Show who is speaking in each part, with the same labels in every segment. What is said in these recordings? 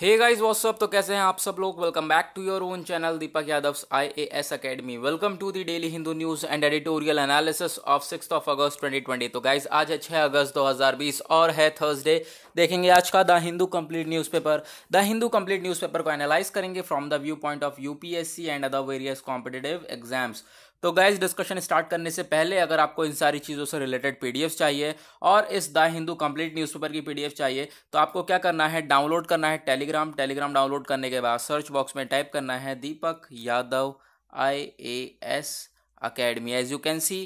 Speaker 1: Hey guys what's up तो कैसे हैं आप सब लोग welcome back to your own channel Deepak Yadav I A S academy welcome to the daily Hindu news and editorial analysis of six of August 2020 तो guys आज है 6 अगस्त 2020 और है थर्सडे देखेंगे आज का the Hindu complete newspaper the Hindu complete newspaper को एनालाइज करेंगे from the view point of UPSC and other various competitive exams तो गैस डिस्कशन स्टार्ट करने से पहले अगर आपको इन सारी चीज़ों से रिलेटेड पी चाहिए और इस द हिंदू कंप्लीट न्यूज़पेपर की पी चाहिए तो आपको क्या करना है डाउनलोड करना है टेलीग्राम टेलीग्राम डाउनलोड करने के बाद सर्च बॉक्स में टाइप करना है Deepak Yadav I A S academy as you can see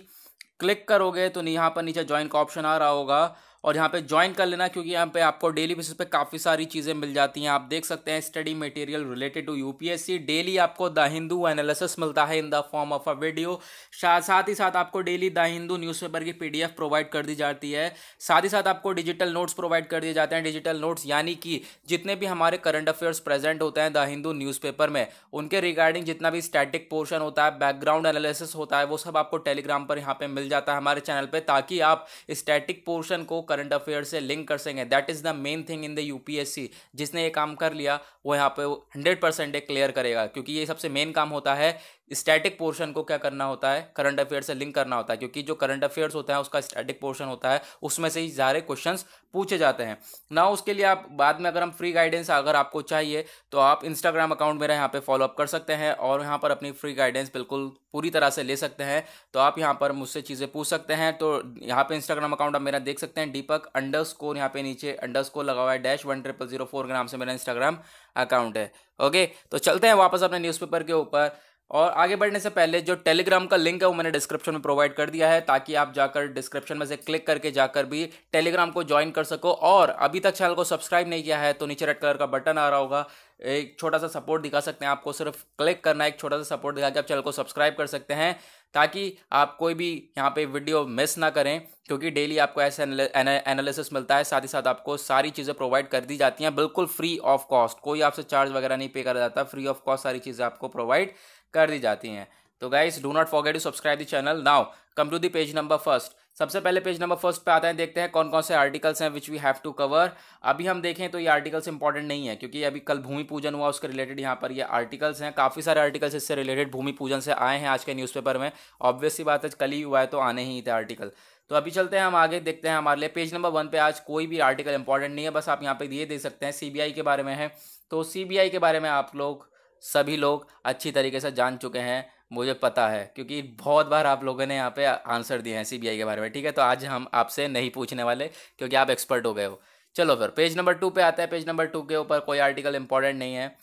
Speaker 1: click करोगे तो यहाँ पर नीचे ज्वाइन का ऑप्शन आ रहा होगा और यहाँ पे ज्वाइन कर लेना क्योंकि यहाँ पे आपको डेली बेसिस पे काफ़ी सारी चीज़ें मिल जाती हैं आप देख सकते हैं study material related to UPSC daily आपको द हिंदू एनालिसिस मिलता है in the form of a video साथ ही साथ आपको डेली द हिंदू न्यूज़पेपर की पी प्रोवाइड कर दी जाती है साथ ही साथ आपको डिजिटल नोट्स प्रोवाइड कर दिए जाते हैं डिजिटल नोट्स यानी कि जितने भी हमारे करंट अफेयर्स प्रेजेंट होते हैं द हिंदू न्यूज़पेपर में उनके रिगार्डिंग जितना भी स्टैटिक पोर्शन होता है बैकग्राउंड एनालिसिस होता है वो सब आपको टेलीग्राम पर यहाँ पर मिल जाता है हमारे चैनल पर ताकि आप स्टैटिक पोर्शन को करंट अफेयर से लिंक कर सकेंगे that is the main thing in the UPSC जिसने ये काम कर लिया वो यहाँ पे हंड्रेड परसेंट क्लियर करेगा क्योंकि ये सबसे मेन काम होता है स्टैटिक पोर्शन को क्या करना होता है करंट अफेयर से लिंक करना होता है क्योंकि जो करंट अफेयर्स होता है उसका स्टैटिक पोर्शन होता है उसमें से ही सारे क्वेश्चंस पूछे जाते हैं ना उसके लिए आप बाद में अगर हम फ्री गाइडेंस अगर आपको चाहिए तो आप इंस्टाग्राम अकाउंट मेरा यहाँ पे फॉलोअप कर सकते हैं और यहाँ पर अपनी फ्री गाइडेंस बिल्कुल पूरी तरह से ले सकते हैं तो आप यहाँ पर मुझसे चीज़ें पूछ सकते हैं तो यहाँ पर इंस्टाग्राम अकाउंट आप मेरा देख सकते हैं दीपक अंडर स्कोर यहाँ पे नीचे अंडर स्कोर लगा हुआ है dash one triple zero four के नाम से मेरा इंस्टाग्राम अकाउंट है ओके तो चलते हैं वापस अपने न्यूज़पेपर के ऊपर और आगे बढ़ने से पहले जो टेलीग्राम का लिंक है वो मैंने डिस्क्रिप्शन में प्रोवाइड कर दिया है ताकि आप जाकर डिस्क्रिप्शन में से क्लिक करके जाकर भी टेलीग्राम को ज्वाइन कर सको और अभी तक चैनल को सब्सक्राइब नहीं किया है तो नीचे रेड कलर का बटन आ रहा होगा एक छोटा सा सपोर्ट दिखा सकते हैं आपको सिर्फ क्लिक करना है एक छोटा सा सपोर्ट दिखा के आप चैनल को सब्सक्राइब कर सकते हैं ताकि आप कोई भी यहाँ पे वीडियो मिस ना करें क्योंकि डेली आपको ऐसे एनालिसिस मिलता है साथ ही साथ आपको सारी चीज़ें प्रोवाइड कर दी जाती हैं बिल्कुल फ्री ऑफ कॉस्ट कोई आपसे चार्ज वगैरह नहीं पे करा जाता फ्री ऑफ कॉस्ट सारी चीज़ें आपको प्रोवाइड कर दी जाती हैं तो guys do not forget to subscribe the channel now come to the page number first सबसे पहले पेज नंबर फर्स्ट पे आते हैं देखते हैं कौन कौन से आर्टिकल्स हैं which we have to cover अभी हम देखें तो ये आर्टिकल्स इंपॉर्टेंट नहीं है क्योंकि अभी कल भूमि पूजन हुआ उसके रिलेटेड यहाँ पर ये आर्टिकल्स हैं काफ़ी सारे आर्टिकल्स इससे रिलेटेड भूमि पूजन से आए हैं आज के न्यूज़पेपर में ऑब्वियसली बात है कल ही हुआ है तो आने ही थे आर्टिकल तो अभी चलते हैं हम आगे देखते हैं हमारे लिए पेज नंबर वन पे आज कोई भी आर्टिकल इंपॉर्टेंट नहीं है बस आप यहाँ पे ये दे सकते हैं सीबीआई के बारे में है तो सीबीआई के बारे में आप लोग सभी लोग अच्छी तरीके से जान चुके हैं मुझे पता है क्योंकि बहुत बार आप लोगों ने यहाँ पे आंसर दिए हैं सी के बारे में ठीक है तो आज हम आपसे नहीं पूछने वाले क्योंकि आप एक्सपर्ट हो गए हो चलो फिर पेज नंबर टू पे आता है पेज नंबर टू के ऊपर कोई आर्टिकल इंपॉर्टेंट नहीं है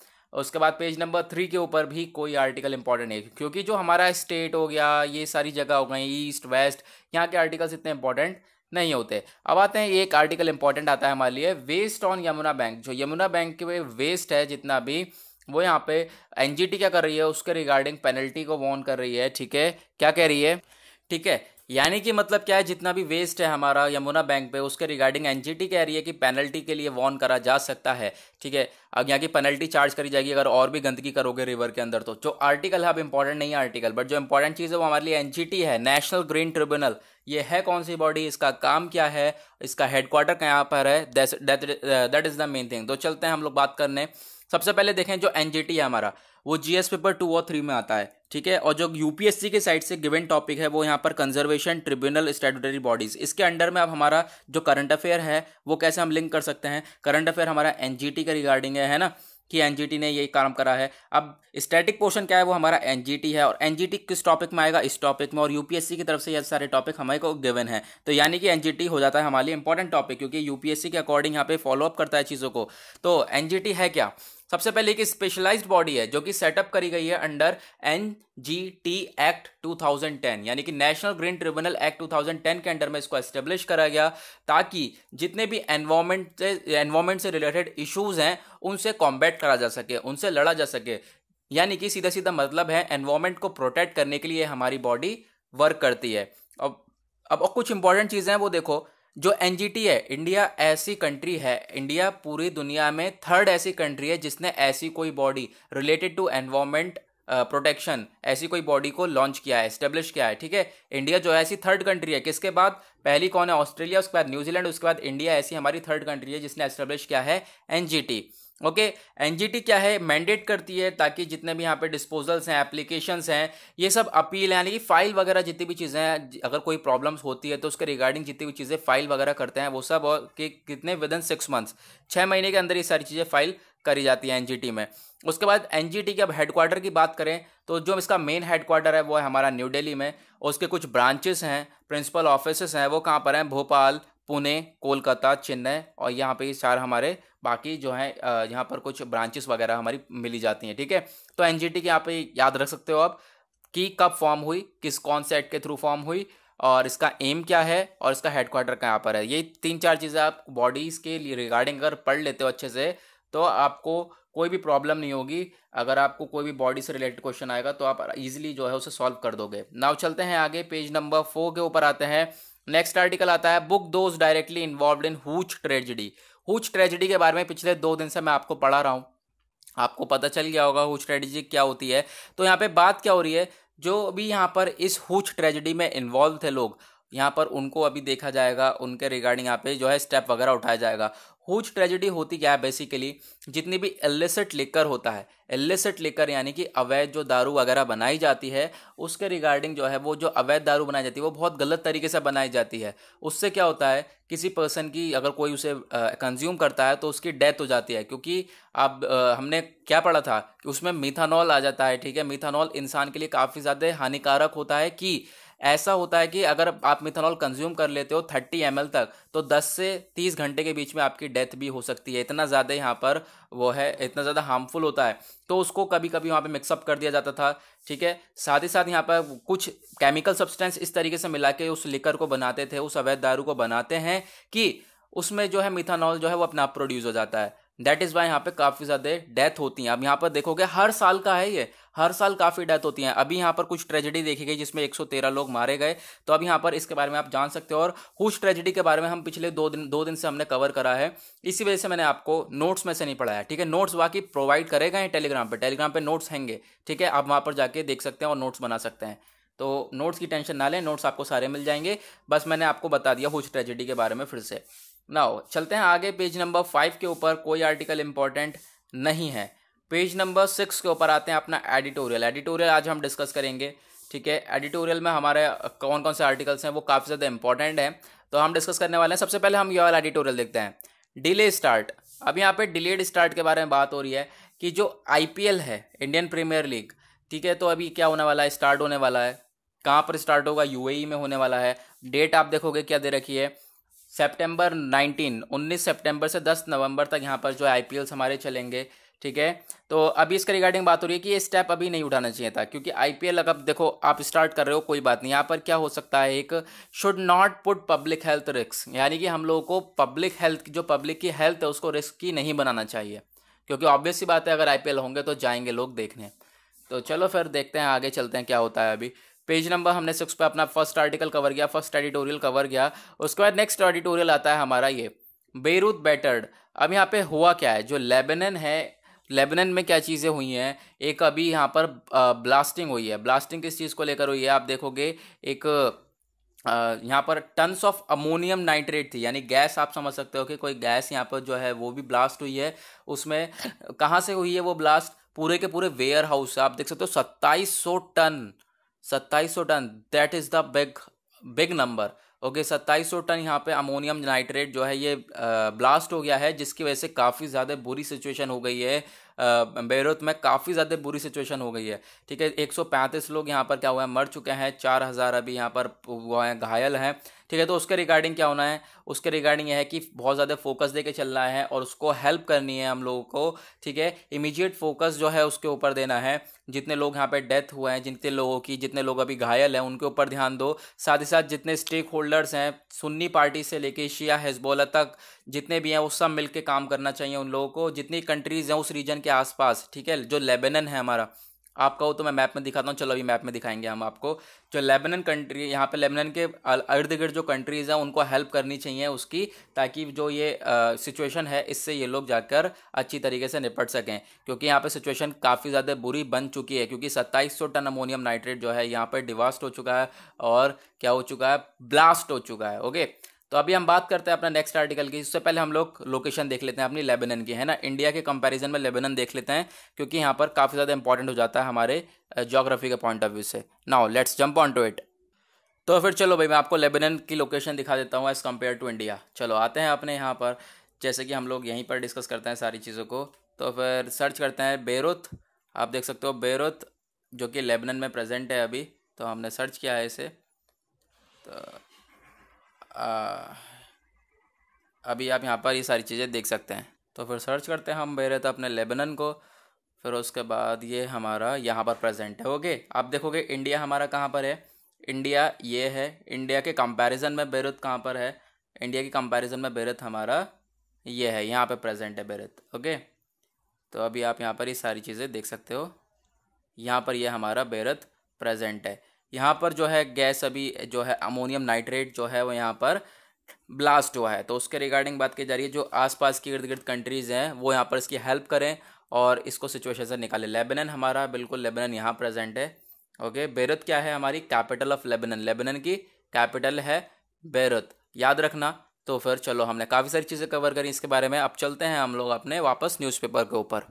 Speaker 1: उसके बाद पेज नंबर थ्री के ऊपर भी कोई आर्टिकल इंपॉर्टेंट नहीं है क्योंकि जो हमारा स्टेट हो गया ये सारी जगह हो गई ईस्ट वेस्ट यहाँ के आर्टिकल्स इतने इंपॉर्टेंट नहीं होते अब आते हैं एक आर्टिकल इंपॉर्टेंट आता है हमारे लिए वेस्ट ऑन यमुना बैंक जो यमुना बैंक के वेस्ट है जितना भी वो यहाँ पे एनजीटी क्या कर रही है उसके रिगार्डिंग पेनल्टी को वॉन कर रही है ठीक है क्या कह रही है ठीक है यानी कि मतलब क्या है जितना भी वेस्ट है हमारा यमुना बैंक पे उसके रिगार्डिंग एनजीटी कह रही है कि पेनल्टी के लिए वॉन करा जा सकता है ठीक है अब यहाँ की पेनल्टी चार्ज करी जाएगी अगर और भी गंदगी करोगे रिवर के अंदर तो जो आर्टिकल है अब इंपॉर्टेंट नहीं है आर्टिकल बट जो इंपॉर्टेंट चीज़ है वो हमारे लिए एनजीटी है नेशनल ग्रीन ट्रिब्यूनल ये है कौन सी बॉडी इसका काम क्या है इसका हेडक्वार्टर कहाँ पर है that is the main thing तो चलते हैं हम लोग बात करने सबसे पहले देखें जो एन है हमारा वो जी एस पेपर टू और थ्री में आता है ठीक है और जो यूपीएससी के साइड से गिवन टॉपिक है वो यहाँ पर कंजर्वेशन ट्रिब्यूनल स्टेटरी बॉडीज़ इसके अंडर में अब हमारा जो करंट अफेयर है वो कैसे हम लिंक कर सकते हैं करंट अफेयर हमारा एन का रिगार्डिंग है, है ना कि एनजीटी ने ये काम करा है अब स्टैटिक पोर्शन क्या है वो हमारा एनजीटी है और एनजीटी किस टॉपिक में आएगा इस टॉपिक में और यूपीएससी की तरफ से ये सारे टॉपिक हमारे को गिवन है तो यानी कि एनजीटी हो जाता है हमारे लिए इंपॉर्टेंट टॉपिक क्योंकि यूपीएससी के अकॉर्डिंग यहाँ पे फॉलोअप करता है चीज़ों को तो एनजीटी है क्या सबसे पहले एक स्पेशलाइज्ड बॉडी है जो कि सेटअप करी गई है under N G T act 2010 यानी कि नेशनल ग्रीन ट्रिब्यूनल एक्ट 2010 के अंडर में इसको एस्टेब्लिश करा गया ताकि जितने भी एनवायरमेंट से एनवायरमेंट से रिलेटेड इश्यूज हैं उनसे कॉम्बैट करा जा सके उनसे लड़ा जा सके यानी कि सीधा सीधा मतलब है एनवायरमेंट को प्रोटेक्ट करने के लिए हमारी बॉडी वर्क करती है अब अब कुछ इंपॉर्टेंट चीज़ें हैं वो देखो जो एन है इंडिया ऐसी कंट्री है इंडिया पूरी दुनिया में थर्ड ऐसी कंट्री है जिसने ऐसी कोई body related to environment protection ऐसी कोई बॉडी को लॉन्च किया है एस्टेब्लिश किया है ठीक है इंडिया जो ऐसी थर्ड कंट्री है किसके बाद पहली कौन है ऑस्ट्रेलिया उसके बाद न्यूजीलैंड उसके बाद इंडिया ऐसी हमारी थर्ड कंट्री है जिसने एस्टेब्लिश किया है एन ओके एनजीटी क्या है मैंडेट करती है ताकि जितने भी यहाँ पे डिस्पोजल्स हैं एप्लीकेशंस हैं ये सब अपील यानी कि फाइल वगैरह जितनी भी चीज़ें हैं अगर कोई प्रॉब्लम्स होती है तो उसके रिगार्डिंग जितनी भी चीज़ें फाइल वगैरह करते हैं वो सब और कि कितने विद इन सिक्स मंथ्स छः महीने के अंदर ये सारी चीज़ें फाइल करी जाती है एनजीटी में उसके बाद एनजीटी के अब हेडक्वार्टर की बात करें तो जो इसका मेन हेडक्वार्टर है वो है हमारा न्यू दिल्ली में उसके कुछ ब्रांचेस हैं प्रिंसिपल ऑफिसेस हैं वो कहाँ पर हैं भोपाल पुणे कोलकाता चेन्नई और यहाँ पे चार हमारे बाकी जो है यहाँ पर कुछ ब्रांचेस वगैरह हमारी मिली जाती हैं ठीक है थीके? तो एन जी टी के यहाँ पे याद रख सकते हो आप कि कब फॉर्म हुई किस कौन से एक्ट के थ्रू फॉर्म हुई और इसका एम क्या है और इसका हेडक्वार्टर कहाँ पर है ये तीन चार चीज़ें आप बॉडीज़ के लिए रिगार्डिंग अगर पढ़ लेते हो अच्छे से तो आपको कोई भी प्रॉब्लम नहीं होगी अगर आपको कोई भी बॉडी से रिलेटेड क्वेश्चन आएगा तो आप इजीली जो है उसे सॉल्व कर दोगे नाउ चलते हैं आगे पेज नंबर फोर के ऊपर आते हैं नेक्स्ट आर्टिकल आता है book those directly involve in hooch tragedy hooch tragedy के बारे में पिछले दो दिन से मैं आपको पढ़ा रहा हूँ आपको पता चल गया होगा हुच ट्रेजिडी क्या होती है तो यहाँ पे बात क्या हो रही है जो अभी यहाँ पर इस हुच ट्रेजिडी में इन्वॉल्व थे लोग यहाँ पर उनको अभी देखा जाएगा उनके रिगार्डिंग यहाँ पे जो है स्टेप वगैरह उठाया जाएगा हुज ट्रेजिडी होती क्या है बेसिकली जितनी भी एलिसिट लेकर होता है एलिसिट लेकर यानी कि अवैध जो दारू वगैरह बनाई जाती है उसके रिगार्डिंग जो है वो जो अवैध दारू बनाई जाती है वो बहुत गलत तरीके से बनाई जाती है उससे क्या होता है किसी पर्सन की अगर कोई उसे कंज्यूम करता है तो उसकी डेथ हो जाती है क्योंकि अब हमने क्या पढ़ा था कि उसमें मिथानॉल आ जाता है ठीक है मिथानॉल इंसान के लिए काफ़ी ज़्यादा हानिकारक होता है कि ऐसा होता है कि अगर आप मिथनॉल कंज्यूम कर लेते हो थर्टी एम तक तो दस से तीस घंटे के बीच में आपकी डेथ भी हो सकती है इतना ज़्यादा यहाँ पर वो है इतना ज़्यादा हार्मफुल होता है तो उसको कभी कभी वहाँ पे मिक्सअप कर दिया जाता था ठीक है साथ ही साथ यहाँ पर कुछ केमिकल सब्सटेंस इस तरीके से मिला के उस लिकर को बनाते थे उस अवैध दारू को बनाते हैं कि उसमें जो है मिथानॉल जो है वो अपना आप प्रोड्यूस हो जाता है दैट इज वाई यहाँ पे काफी ज्यादा डेथ होती हैं अब यहाँ पर देखोगे हर साल का है ये हर साल काफी डेथ होती है अभी यहाँ पर कुछ ट्रेजेडी देखी गई जिसमें 113 लोग मारे गए तो अब यहाँ पर इसके बारे में आप जान सकते हो और कुछ ट्रेजेडी के बारे में हम पिछले दो दिन दो दिन से हमने कवर करा है इसी वजह से मैंने आपको नोट्स में से नहीं पढ़ाया ठीक है नोट्स बाकी प्रोवाइड करेगा ये टेलीग्राम पर टेलीग्राम पर नोट्स हैंगे ठीक है आप वहाँ पर जाके देख सकते हैं और नोट्स बना सकते हैं तो नोट्स की टेंशन ना लें नोट्स आपको सारे मिल जाएंगे बस मैंने आपको बता दिया हुज ट्रेजेडी के बारे में फिर से नाउ चलते हैं आगे पेज नंबर फाइव के ऊपर कोई आर्टिकल इंपॉर्टेंट नहीं है पेज नंबर सिक्स के ऊपर आते हैं अपना एडिटोरियल एडिटोरियल आज हम डिस्कस करेंगे ठीक है एडिटोरियल में हमारे कौन कौन से आर्टिकल्स हैं वो काफ़ी ज़्यादा इंपॉर्टेंट हैं तो हम डिस्कस करने वाले हैं सबसे पहले हम ये वाला एडिटोरियल देखते हैं डिले स्टार्ट अब यहाँ पे डिलेड स्टार्ट के बारे में बात हो रही है कि जो आई है इंडियन प्रीमियर लीग ठीक है तो अभी क्या होने वाला है स्टार्ट होने वाला है कहाँ पर स्टार्ट होगा यू e में होने वाला है डेट आप देखोगे क्या दे रखी है सितंबर 19 19 सितंबर से 10 नवंबर तक यहाँ पर जो आई हमारे चलेंगे ठीक है तो अभी इसके रिगार्डिंग बात हो रही है कि ये स्टेप अभी नहीं उठाना चाहिए था क्योंकि आईपीएल अगर देखो आप स्टार्ट कर रहे हो कोई बात नहीं यहाँ पर क्या हो सकता है एक should not put public health risk यानी कि हम लोगों को पब्लिक हेल्थ जो पब्लिक की हेल्थ है उसको रिस्क की नहीं बनाना चाहिए क्योंकि ऑब्वियस सी बात है अगर आई होंगे तो जाएंगे लोग देखने तो चलो फिर देखते हैं आगे चलते हैं क्या होता है अभी पेज नंबर हमने सिक्स पे अपना फर्स्ट आर्टिकल कवर किया फर्स्ट एडिटोरियल कवर किया उसके बाद नेक्स्ट एडिटोरियल आता है हमारा ये बेरूत बेटर्ड अब यहाँ पे हुआ क्या है जो लेबनन है लेबनन में क्या चीज़ें हुई हैं एक अभी यहाँ पर ब्लास्टिंग हुई है ब्लास्टिंग किस चीज़ को लेकर हुई है आप देखोगे एक यहाँ पर टन्स ऑफ अमोनियम नाइट्रेट थी यानी गैस आप समझ सकते हो कि कोई गैस यहाँ पर जो है वो भी ब्लास्ट हुई है उसमें कहाँ से हुई है वो ब्लास्ट पूरे के पूरे वेयर हाउस आप देख सकते हो सत्ताईस सौ टन सत्ताईस सौ ton that is the big big number okay सत्ताईस सौ टन यहाँ पे अमोनियम नाइट्रेट जो है ये ब्लास्ट हो गया है जिसकी वजह से काफ़ी ज़्यादा बुरी सिचुएशन हो गई है बेरोत में काफ़ी ज़्यादा बुरी सिचुएशन हो गई है ठीक है एक सौ पैंतीस लोग यहाँ पर क्या हुआ है मर चुके हैं चार हज़ार अभी यहाँ पर हुआ है घायल हैं ठीक है तो उसके रिगार्डिंग क्या होना है उसके रिगार्डिंग यह है कि बहुत ज़्यादा फोकस दे के चलना है और उसको हेल्प करनी है हम लोगों को ठीक है इमीजिएट फोकस जो है उसके ऊपर देना है जितने लोग यहाँ पे डेथ हुए हैं जितने लोगों की जितने लोग अभी घायल हैं उनके ऊपर ध्यान दो साथ ही साथ जितने स्टेक होल्डर्स हैं सुन्नी पार्टी से लेके शिया हिजबोला तक जितने भी हैं वो सब मिलके काम करना चाहिए उन लोगों को जितनी कंट्रीज़ हैं उस रीजन के आसपास ठीक है जो लेबनन है हमारा आपका हो तो मैं मैप में दिखाता हूँ चलो अभी मैप में दिखाएंगे हम आपको जो लेबनन कंट्री यहाँ पे लेबनन के इर्द गिर्द जो कंट्रीज़ हैं उनको हेल्प करनी चाहिए उसकी ताकि जो ये सिचुएशन है इससे ये लोग जाकर अच्छी तरीके से निपट सकें क्योंकि यहाँ पे सिचुएशन काफ़ी ज़्यादा बुरी बन चुकी है क्योंकि सत्ताईस टन अमोनियम नाइट्रेट जो है यहाँ पर डिवास्ट हो चुका है और क्या हो चुका है ब्लास्ट हो चुका है ओके तो अभी हम बात करते हैं अपना नेक्स्ट आर्टिकल की इससे पहले हम लोग लोकेशन देख लेते हैं अपनी लेबनन की है ना इंडिया के कंपैरिजन में लेबनन देख लेते हैं क्योंकि यहाँ पर काफ़ी ज़्यादा इंपॉर्टेंट हो जाता है हमारे जोग्राफी के पॉइंट ऑफ व्यू से now let's jump on to it तो फिर चलो भाई मैं आपको लेबनन की लोकेशन दिखा देता हूँ एज़ कम्पेयर टू इंडिया चलो आते हैं अपने यहाँ पर जैसे कि हम लोग यहीं पर डिस्कस करते हैं सारी चीज़ों को तो फिर सर्च करते हैं बेरोथ आप देख सकते हो बेरोथ जो कि लेबनन में प्रेजेंट है अभी तो हमने सर्च किया है इसे तो अभी आप यहाँ पर ये सारी चीज़ें देख सकते हैं तो फिर सर्च करते हैं हम भेरे तो अपने लेबनन को फिर उसके बाद ये हमारा यहाँ पर प्रेजेंट है ओके आप देखोगे इंडिया हमारा कहाँ पर है इंडिया ये है इंडिया के कंपैरिजन में बेरुत कहाँ पर है इंडिया के कंपैरिजन में बेरुत हमारा ये है यहाँ पे प्रेजेंट है बेरुत ओके तो अभी आप यहाँ पर ये सारी चीज़ें देख सकते हो यहाँ पर ये हमारा बेरुत प्रेजेंट है यहाँ पर जो है गैस अभी जो है अमोनियम नाइट्रेट जो है वो यहाँ पर ब्लास्ट हुआ है तो उसके रिगार्डिंग बात की जा रही है जो आसपास की इर्द गिर्द कंट्रीज़ हैं वो यहाँ पर इसकी हेल्प करें और इसको सिचुएशन से निकालें लेबनन हमारा बिल्कुल लेबनन यहाँ प्रेजेंट है ओके बेरत क्या है हमारी कैपिटल ऑफ लेबनन लेबनन की कैपिटल है बेरत याद रखना तो फिर चलो हमने काफ़ी सारी चीज़ें कवर करी इसके बारे में अब चलते हैं हम लोग अपने वापस न्यूज़पेपर के ऊपर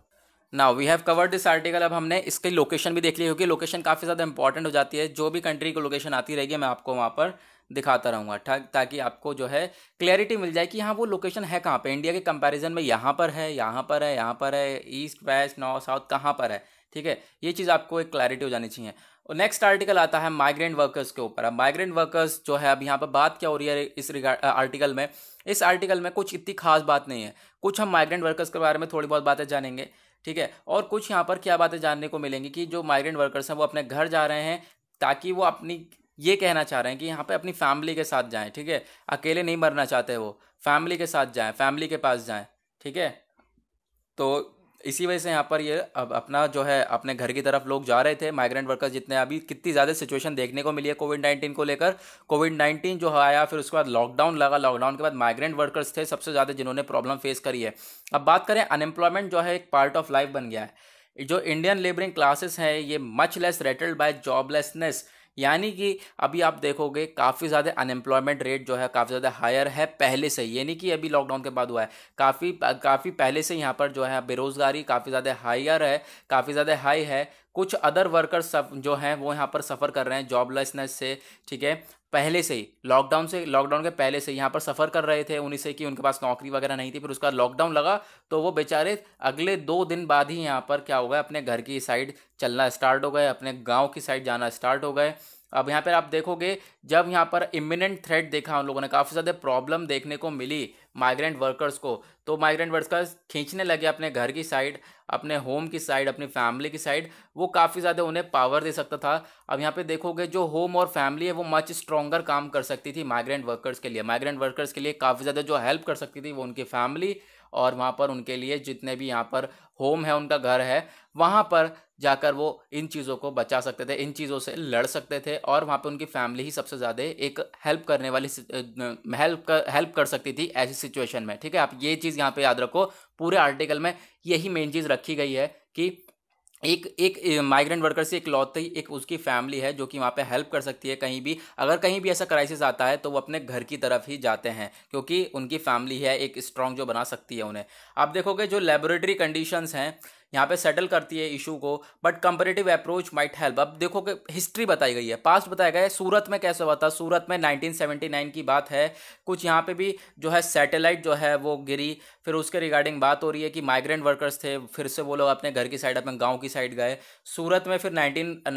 Speaker 1: now we have covered this article अब हमने इसकी लोकेशन भी देख ली क्योंकि लोकेशन काफ़ी ज़्यादा इंपॉर्टेंट हो जाती है जो भी कंट्री को लोकेशन आती रहेगी मैं आपको वहाँ पर दिखाता रहूँगा ताकि आपको जो है क्लैरिटी मिल जाए कि हाँ वो लोकेशन है कहाँ पर इंडिया के कंपेरिजन में यहाँ पर है यहाँ पर है यहाँ पर है ईस्ट वेस्ट नॉर्थ साउथ कहाँ पर है ठीक है ये चीज़ आपको एक क्लैरिटी हो जानी चाहिए और नेक्स्ट आर्टिकल आता है माइग्रेंट वर्कर्स के ऊपर अब माइग्रेंट वर्कर्स जो है अब यहाँ पर बात क्या हो रही है इस आर्टिकल में इस आर्टिकल में कुछ इतनी खास बात नहीं है कुछ हम माइग्रेंट वर्कर्स के बारे में थोड़ी बहुत बातें जानेंगे ठीक है और कुछ यहाँ पर क्या बातें जानने को मिलेंगी कि जो माइग्रेंट वर्कर्स हैं वो अपने घर जा रहे हैं ताकि वो अपनी ये कहना चाह रहे हैं कि यहाँ पे अपनी फैमिली के साथ जाएं ठीक है अकेले नहीं मरना चाहते वो फैमिली के साथ जाएं फैमिली के पास जाएं ठीक है तो इसी वजह से यहाँ पर ये अब अपना जो है अपने घर की तरफ लोग जा रहे थे माइग्रेंट वर्कर्स जितने अभी कितनी ज़्यादा सिचुएशन देखने को मिली है कोविड नाइन्टीन को लेकर कोविड नाइन्टीन जो आया फिर उसके बाद लॉकडाउन लगा लॉकडाउन के बाद माइग्रेंट वर्कर्स थे सबसे ज़्यादा जिन्होंने प्रॉब्लम फेस करी है अब बात करें अनएम्प्लॉयमेंट जो है एक पार्ट ऑफ लाइफ बन गया है जो इंडियन लेबरिंग क्लासेस हैं ये much less rattled by joblessness यानी कि अभी आप देखोगे काफ़ी ज़्यादा अनएम्प्लॉयमेंट रेट जो है काफ़ी ज़्यादा हायर है पहले से ही यानी कि अभी लॉकडाउन के बाद हुआ है काफ़ी काफ़ी पहले से यहाँ पर जो है बेरोज़गारी काफ़ी ज़्यादा हायर है काफ़ी ज़्यादा हाई है कुछ अदर वर्कर्स सब जो हैं वो यहाँ पर सफ़र कर रहे हैं जॉबलेसनेस से ठीक है पहले से ही लॉकडाउन से लॉकडाउन के पहले से यहाँ पर सफ़र कर रहे थे उन्हीं से कि उनके पास नौकरी वगैरह नहीं थी फिर उसका लॉकडाउन लगा तो वो बेचारे अगले दो दिन बाद ही यहाँ पर क्या हो गया अपने घर की साइड चलना स्टार्ट हो गए अपने गाँव की साइड जाना स्टार्ट हो गए अब यहाँ पर आप देखोगे जब यहाँ पर इमिनेंट थ्रेट देखा उन लोगों ने काफ़ी ज़्यादा प्रॉब्लम देखने को मिली माइग्रेंट वर्कर्स को तो माइग्रेंट वर्कर्स खींचने लगे अपने घर की साइड अपने होम की साइड अपनी फैमिली की साइड वो काफ़ी ज़्यादा उन्हें पावर दे सकता था अब यहाँ पे देखोगे जो होम और फैमिली है वो मच स्ट्रॉगर काम कर सकती थी माइग्रेंट वर्कर्स के लिए माइग्रेंट वर्कर्स के लिए काफ़ी ज़्यादा जो हेल्प कर सकती थी वो उनकी फैमिली और वहाँ पर उनके लिए जितने भी यहाँ पर होम है उनका घर है वहाँ पर जाकर वो इन चीज़ों को बचा सकते थे इन चीज़ों से लड़ सकते थे और वहाँ पे उनकी फैमिली ही सबसे ज़्यादा एक हेल्प करने वाली हेल्प कर हेल्प कर सकती थी ऐसी सिचुएशन में ठीक है आप ये चीज़ यहाँ पे याद रखो पूरे आर्टिकल में यही मेन चीज़ रखी गई है कि एक एक माइग्रेंट वर्कर से एक लौती एक उसकी फैमिली है जो कि वहाँ पे हेल्प कर सकती है कहीं भी अगर कहीं भी ऐसा क्राइसिस आता है तो वो अपने घर की तरफ ही जाते हैं क्योंकि उनकी फैमिली है एक स्ट्रांग जो बना सकती है उन्हें आप देखोगे जो लेबोरेटरी कंडीशंस हैं यहाँ पे सेटल करती है इशू को but comparative approach might help अब देखो कि हिस्ट्री बताई गई है पास्ट बताया गया है सूरत में कैसे हुआ था सूरत में 1979 की बात है कुछ यहाँ पे भी जो है सैटेलाइट जो है वो गिरी फिर उसके रिगार्डिंग बात हो रही है कि माइग्रेंट वर्कर्स थे फिर से वो लोग अपने घर की साइड अपने गाँव की साइड गए सूरत में फिर नाइनटीन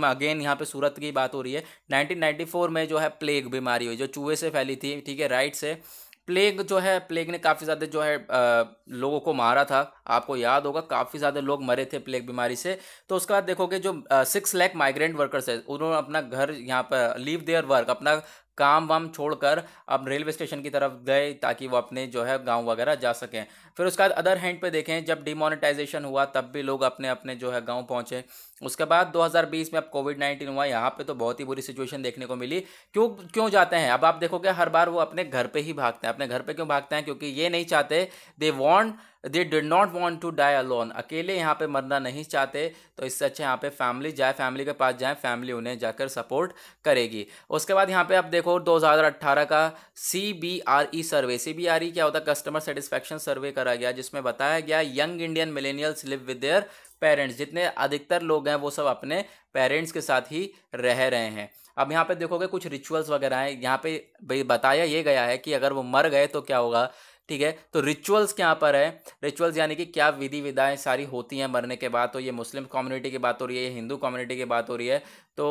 Speaker 1: में अगेन यहाँ पर सूरत की बात हो रही है नाइनटीन में जो है प्लेग बीमारी हुई जो चूहे से फैली थी ठीक है राइट से प्लेग जो है प्लेग ने काफ़ी ज़्यादा जो है आ, लोगों को मारा था आपको याद होगा काफ़ी ज़्यादा लोग मरे थे प्लेग बीमारी से तो उसके बाद देखोगे जो सिक्स लैख माइग्रेंट वर्कर्स है उन्होंने अपना घर यहाँ पर लीव देयर वर्क अपना काम वाम छोड़कर अब रेलवे स्टेशन की तरफ गए ताकि वो अपने जो है गांव वगैरह जा सकें फिर उसके बाद अदर हैंड पे देखें जब डिमोनेटाइजेशन हुआ तब भी लोग अपने अपने जो है गांव पहुंचे उसके बाद 2020 में अब कोविड 19 हुआ यहाँ पे तो बहुत ही बुरी सिचुएशन देखने को मिली क्यों क्यों जाते हैं अब आप देखोगे हर बार वो अपने घर पर ही भागते हैं अपने घर पर क्यों भागते हैं क्योंकि ये नहीं चाहते they want they did not want to die alone अकेले यहाँ पे मरना नहीं चाहते तो इससे अच्छा यहाँ पे फैमिली जाए फैमिली के पास जाए फैमिली उन्हें जाकर सपोर्ट करेगी उसके बाद यहाँ पे आप देखो 2018 का C B R E survey C B R E क्या होता है कस्टमर सेटिस्फैक्शन सर्वे करा गया जिसमें बताया गया young Indian millennials live with their parents जितने अधिकतर लोग हैं वो सब अपने पेरेंट्स के साथ ही रह रहे हैं अब यहाँ पे देखोगे कुछ रिचुअल्स वगैरह हैं यहाँ पे बताया ये गया है कि अगर वो मर गए तो क्या होगा ठीक है तो रिचुअल्स क्या पर है रिचुअल्स यानी कि क्या विधि विधाएं सारी होती हैं मरने के बाद तो ये मुस्लिम कम्युनिटी की बात हो रही है हिंदू कम्युनिटी की बात हो रही है तो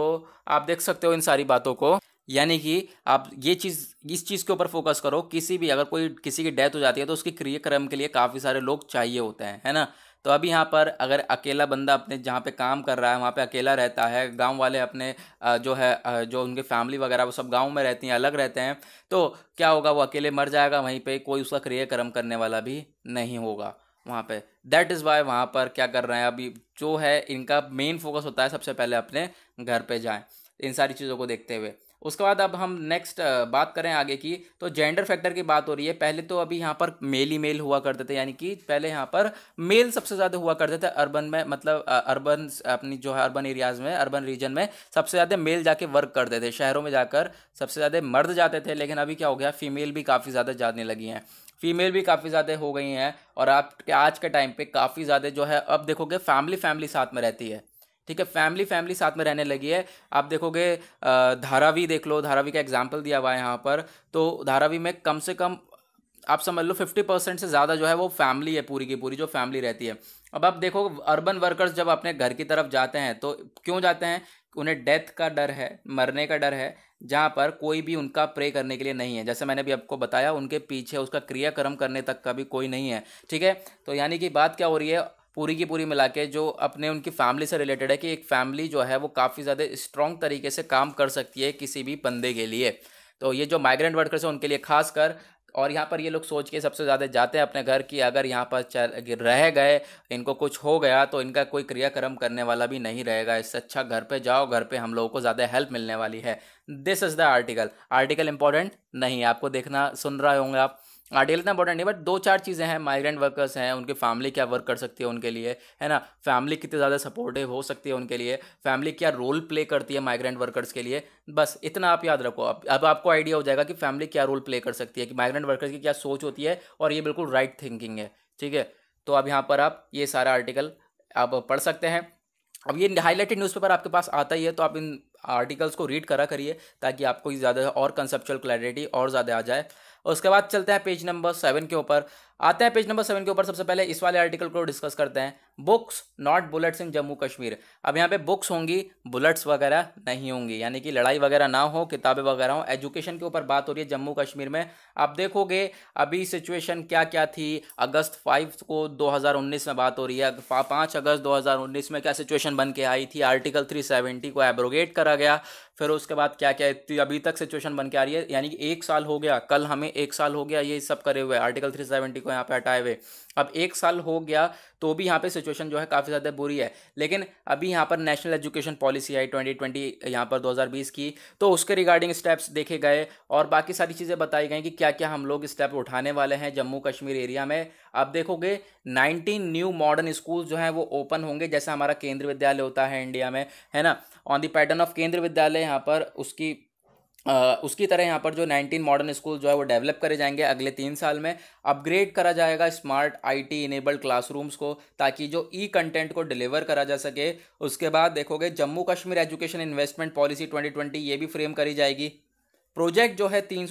Speaker 1: आप देख सकते हो इन सारी बातों को यानी कि आप ये चीज़ इस चीज़ के ऊपर फोकस करो किसी भी अगर कोई किसी की डेथ हो जाती है तो उसकी क्रियाक्रम के लिए काफ़ी सारे लोग चाहिए होते हैं है ना तो अभी यहाँ पर अगर अकेला बंदा अपने जहाँ पे काम कर रहा है वहाँ पे अकेला रहता है गांव वाले अपने जो है जो उनके फैमिली वगैरह वो सब गांव में रहती हैं अलग रहते हैं तो क्या होगा वो अकेले मर जाएगा वहीं पे कोई उसका क्रिय कर्म करने वाला भी नहीं होगा वहाँ पे दैट इज़ वाई वहाँ पर क्या कर रहे हैं अभी जो है इनका मेन फोकस होता है सबसे पहले अपने घर पर जाएँ इन सारी चीज़ों को देखते हुए उसके बाद अब हम नेक्स्ट बात करें आगे की तो जेंडर फैक्टर की बात हो रही है पहले तो अभी यहाँ पर मेल ही मेल हुआ करते थे यानी कि पहले यहाँ पर मेल सबसे ज़्यादा हुआ करते थे अर्बन में मतलब अर्बन अपनी जो है अर्बन एरियाज़ में अर्बन रीजन में सबसे ज़्यादा मेल जाके वर्क करते थे शहरों में जाकर सबसे ज़्यादा मर्द जाते थे लेकिन अभी क्या हो गया फीमेल भी काफ़ी ज़्यादा जाने लगी हैं फीमेल भी काफ़ी ज़्यादा हो गई हैं और आप आज के टाइम पे काफ़ी ज़्यादा जो है अब देखोगे फैमिली फैमिली साथ में रहती है ठीक है फैमिली फैमिली साथ में रहने लगी है आप देखोगे धारावी देख लो धारावी का एग्जाम्पल दिया हुआ है यहाँ पर तो धारावी में कम से कम आप समझ लो फिफ्टी परसेंट से ज़्यादा जो है वो फैमिली है पूरी की पूरी जो फैमिली रहती है अब आप देखो अर्बन वर्कर्स जब अपने घर की तरफ जाते हैं तो क्यों जाते हैं उन्हें डेथ का डर है मरने का डर है जहाँ पर कोई भी उनका प्रे करने के लिए नहीं है जैसे मैंने भी आपको बताया उनके पीछे उसका क्रियाक्रम करने तक का भी कोई नहीं है ठीक है तो यानी कि बात क्या हो रही है पूरी की पूरी मिला के जो अपने उनकी फैमिली से रिलेटेड है कि एक फैमिली जो है वो काफ़ी ज़्यादा स्ट्रॉन्ग तरीके से काम कर सकती है किसी भी बंदे के लिए तो ये जो माइग्रेंट वर्कर्स हैं उनके लिए खास कर और यहाँ पर ये लोग सोच के सबसे ज़्यादा जाते हैं अपने घर की अगर यहाँ पर रह गए इनको कुछ हो गया तो इनका कोई क्रियाक्रम करने वाला भी नहीं रहेगा इससे अच्छा घर पे जाओ घर पे हम लोगों को ज़्यादा हेल्प मिलने वाली है this is the article article important नहीं आपको देखना सुन रहे होंगे आप आर्टिकल हाँ, इतना इंपॉर्टेंट नहीं बट दो चार चीज़ें हैं माइग्रेंट वर्कर्स हैं उनकी फैमिली क्या वर्क कर सकती है उनके लिए है ना फैमिली कितनी ज़्यादा सपोर्टिव हो सकती है उनके लिए फैमिली क्या रोल प्ले करती है माइग्रेंट वर्कर्स के लिए बस इतना आप याद रखो अब अब आपको आइडिया हो जाएगा कि फैमिली क्या रोल प्ले कर सकती है कि माइग्रेंट वर्कर्स की क्या सोच होती है और ये बिल्कुल राइट थिंकिंग है ठीक है तो अब यहाँ पर आप ये सारा आर्टिकल आप पढ़ सकते हैं अब ये हाईलाइटेड न्यूज़पेपर आपके पास आता ही है तो आप इन आर्टिकल्स को रीड करा करिए ताकि आपको ज़्यादा और कंसेप्चुअल क्लैरिटी और ज़्यादा आ जाए उसके बाद चलते हैं पेज नंबर सेवन के ऊपर आते हैं पेज नंबर सेवन के ऊपर सबसे पहले इस वाले आर्टिकल को डिस्कस करते हैं books not bullets in Jammu Kashmir अब यहाँ पे बुक्स होंगी बुलेट्स वगैरह नहीं होंगी यानी कि लड़ाई वगैरह ना हो किताबें वगैरह हो एजुकेशन के ऊपर बात हो रही है जम्मू कश्मीर में आप देखोगे अभी सिचुएशन क्या क्या थी अगस्त फाइव को दो में बात हो रही है पाँच अगस्त दो में क्या सिचुएशन बन के आई थी आर्टिकल थ्री को एब्रोगेट करा गया फिर उसके बाद क्या क्या तो अभी तक सिचुएशन बन के आ रही है यानी कि एक साल हो गया कल हमें एक साल हो गया ये सब करे हुए आर्टिकल थ्री को को यहाँ पे हटाए हुए अब एक साल हो गया तो भी यहाँ पे सिचुएशन जो है काफ़ी ज़्यादा बुरी है लेकिन अभी यहाँ पर national education policy I twenty twenty यहाँ पर 2020 की तो उसके रिगार्डिंग स्टेप्स देखे गए और बाकी सारी चीज़ें बताई गई कि क्या क्या हम लोग स्टेप उठाने वाले हैं जम्मू कश्मीर एरिया में अब देखोगे 19 न्यू मॉडर्न स्कूल जो हैं वो ओपन होंगे जैसा हमारा केंद्रीय विद्यालय होता है इंडिया में है ना ऑन दी पैटर्न ऑफ केंद्रीय विद्यालय यहाँ पर उसकी उसकी तरह यहाँ पर जो 19 मॉडर्न स्कूल जो है वो डेवलप करे जाएंगे अगले तीन साल में अपग्रेड करा जाएगा स्मार्ट आईटी इनेबल्ड क्लासरूम्स को ताकि जो ई e कंटेंट को डिलीवर करा जा सके उसके बाद देखोगे Jammu Kashmir education investment policy 2020 ये भी फ्रेम करी जाएगी प्रोजेक्ट जो है तीन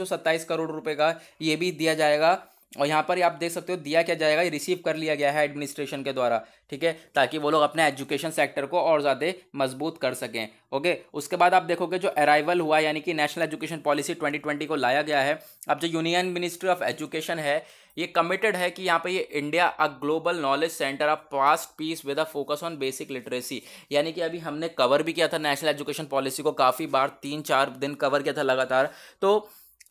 Speaker 1: करोड़ रुपये का ये भी दिया जाएगा और यहाँ पर आप देख सकते हो दिया क्या जाएगा ये रिसीव कर लिया गया है एडमिनिस्ट्रेशन के द्वारा ठीक है ताकि वो लोग अपने एजुकेशन सेक्टर को और ज़्यादा मजबूत कर सकें ओके उसके बाद आप देखोगे जो अराइवल हुआ यानी कि नेशनल एजुकेशन पॉलिसी 2020 को लाया गया है अब जो यूनियन मिनिस्ट्री ऑफ एजुकेशन है ये कमिटेड है कि यहाँ पर ये India a global knowledge centre of past peace with a focus on basic literacy यानी कि अभी हमने कवर भी किया था नेशनल एजुकेशन पॉलिसी को काफ़ी बार तीन चार दिन कवर किया था लगातार तो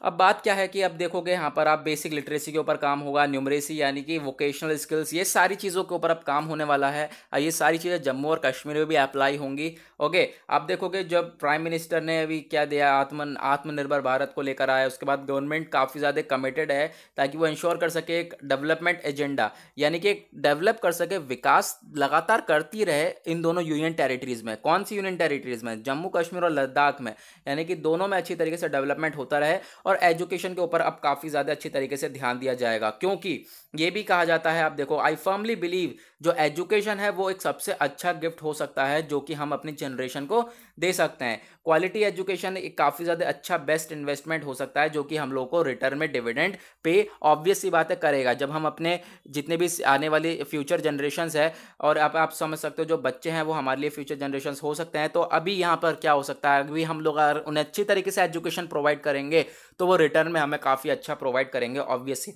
Speaker 1: अब बात क्या है कि अब देखोगे यहाँ पर आप बेसिक लिटरेसी के ऊपर काम होगा न्यूमरेसी यानी कि वोकेशनल स्किल्स ये सारी चीज़ों के ऊपर अब काम होने वाला है ये सारी चीज़ें जम्मू और कश्मीर में भी अप्लाई होंगी ओके आप देखोगे जब प्राइम मिनिस्टर ने अभी क्या दिया आत्मन आत्मनिर्भर भारत को लेकर आया उसके बाद गवर्नमेंट काफ़ी ज़्यादा कमिटेड है ताकि वो इंश्योर कर सके एक डेवलपमेंट एजेंडा यानी कि डेवलप कर सके विकास लगातार करती रहे इन दोनों यूनियन टेरिटरीज़ में कौन सी यूनियन टेरिटरीज़ में जम्मू कश्मीर और लद्दाख में यानी कि दोनों में अच्छी तरीके से डेवलपमेंट होता रहे और एजुकेशन के ऊपर अब काफ़ी ज़्यादा अच्छी तरीके से ध्यान दिया जाएगा क्योंकि ये भी कहा जाता है आप देखो आई फर्मली बिलीव जो एजुकेशन है वो एक सबसे अच्छा गिफ्ट हो सकता है जो कि हम अपनी जनरेशन को दे सकते हैं क्वालिटी एजुकेशन एक काफ़ी ज़्यादा अच्छा बेस्ट इन्वेस्टमेंट हो सकता है जो कि हम लोग को रिटर्न में डिविडेंड पे ऑब्वियस सी करेगा जब हम अपने जितने भी आने वाली फ्यूचर जनरेशन है और आप आप समझ सकते हो जो बच्चे हैं वो हमारे लिए फ्यूचर जनरेशन हो सकते हैं तो अभी यहाँ पर क्या हो सकता है अभी हम लोग अगर उन्हें अच्छी तरीके से एजुकेशन प्रोवाइड करेंगे तो वो रिटर्न में हमें काफ़ी अच्छा प्रोवाइड करेंगे ऑब्वियस सी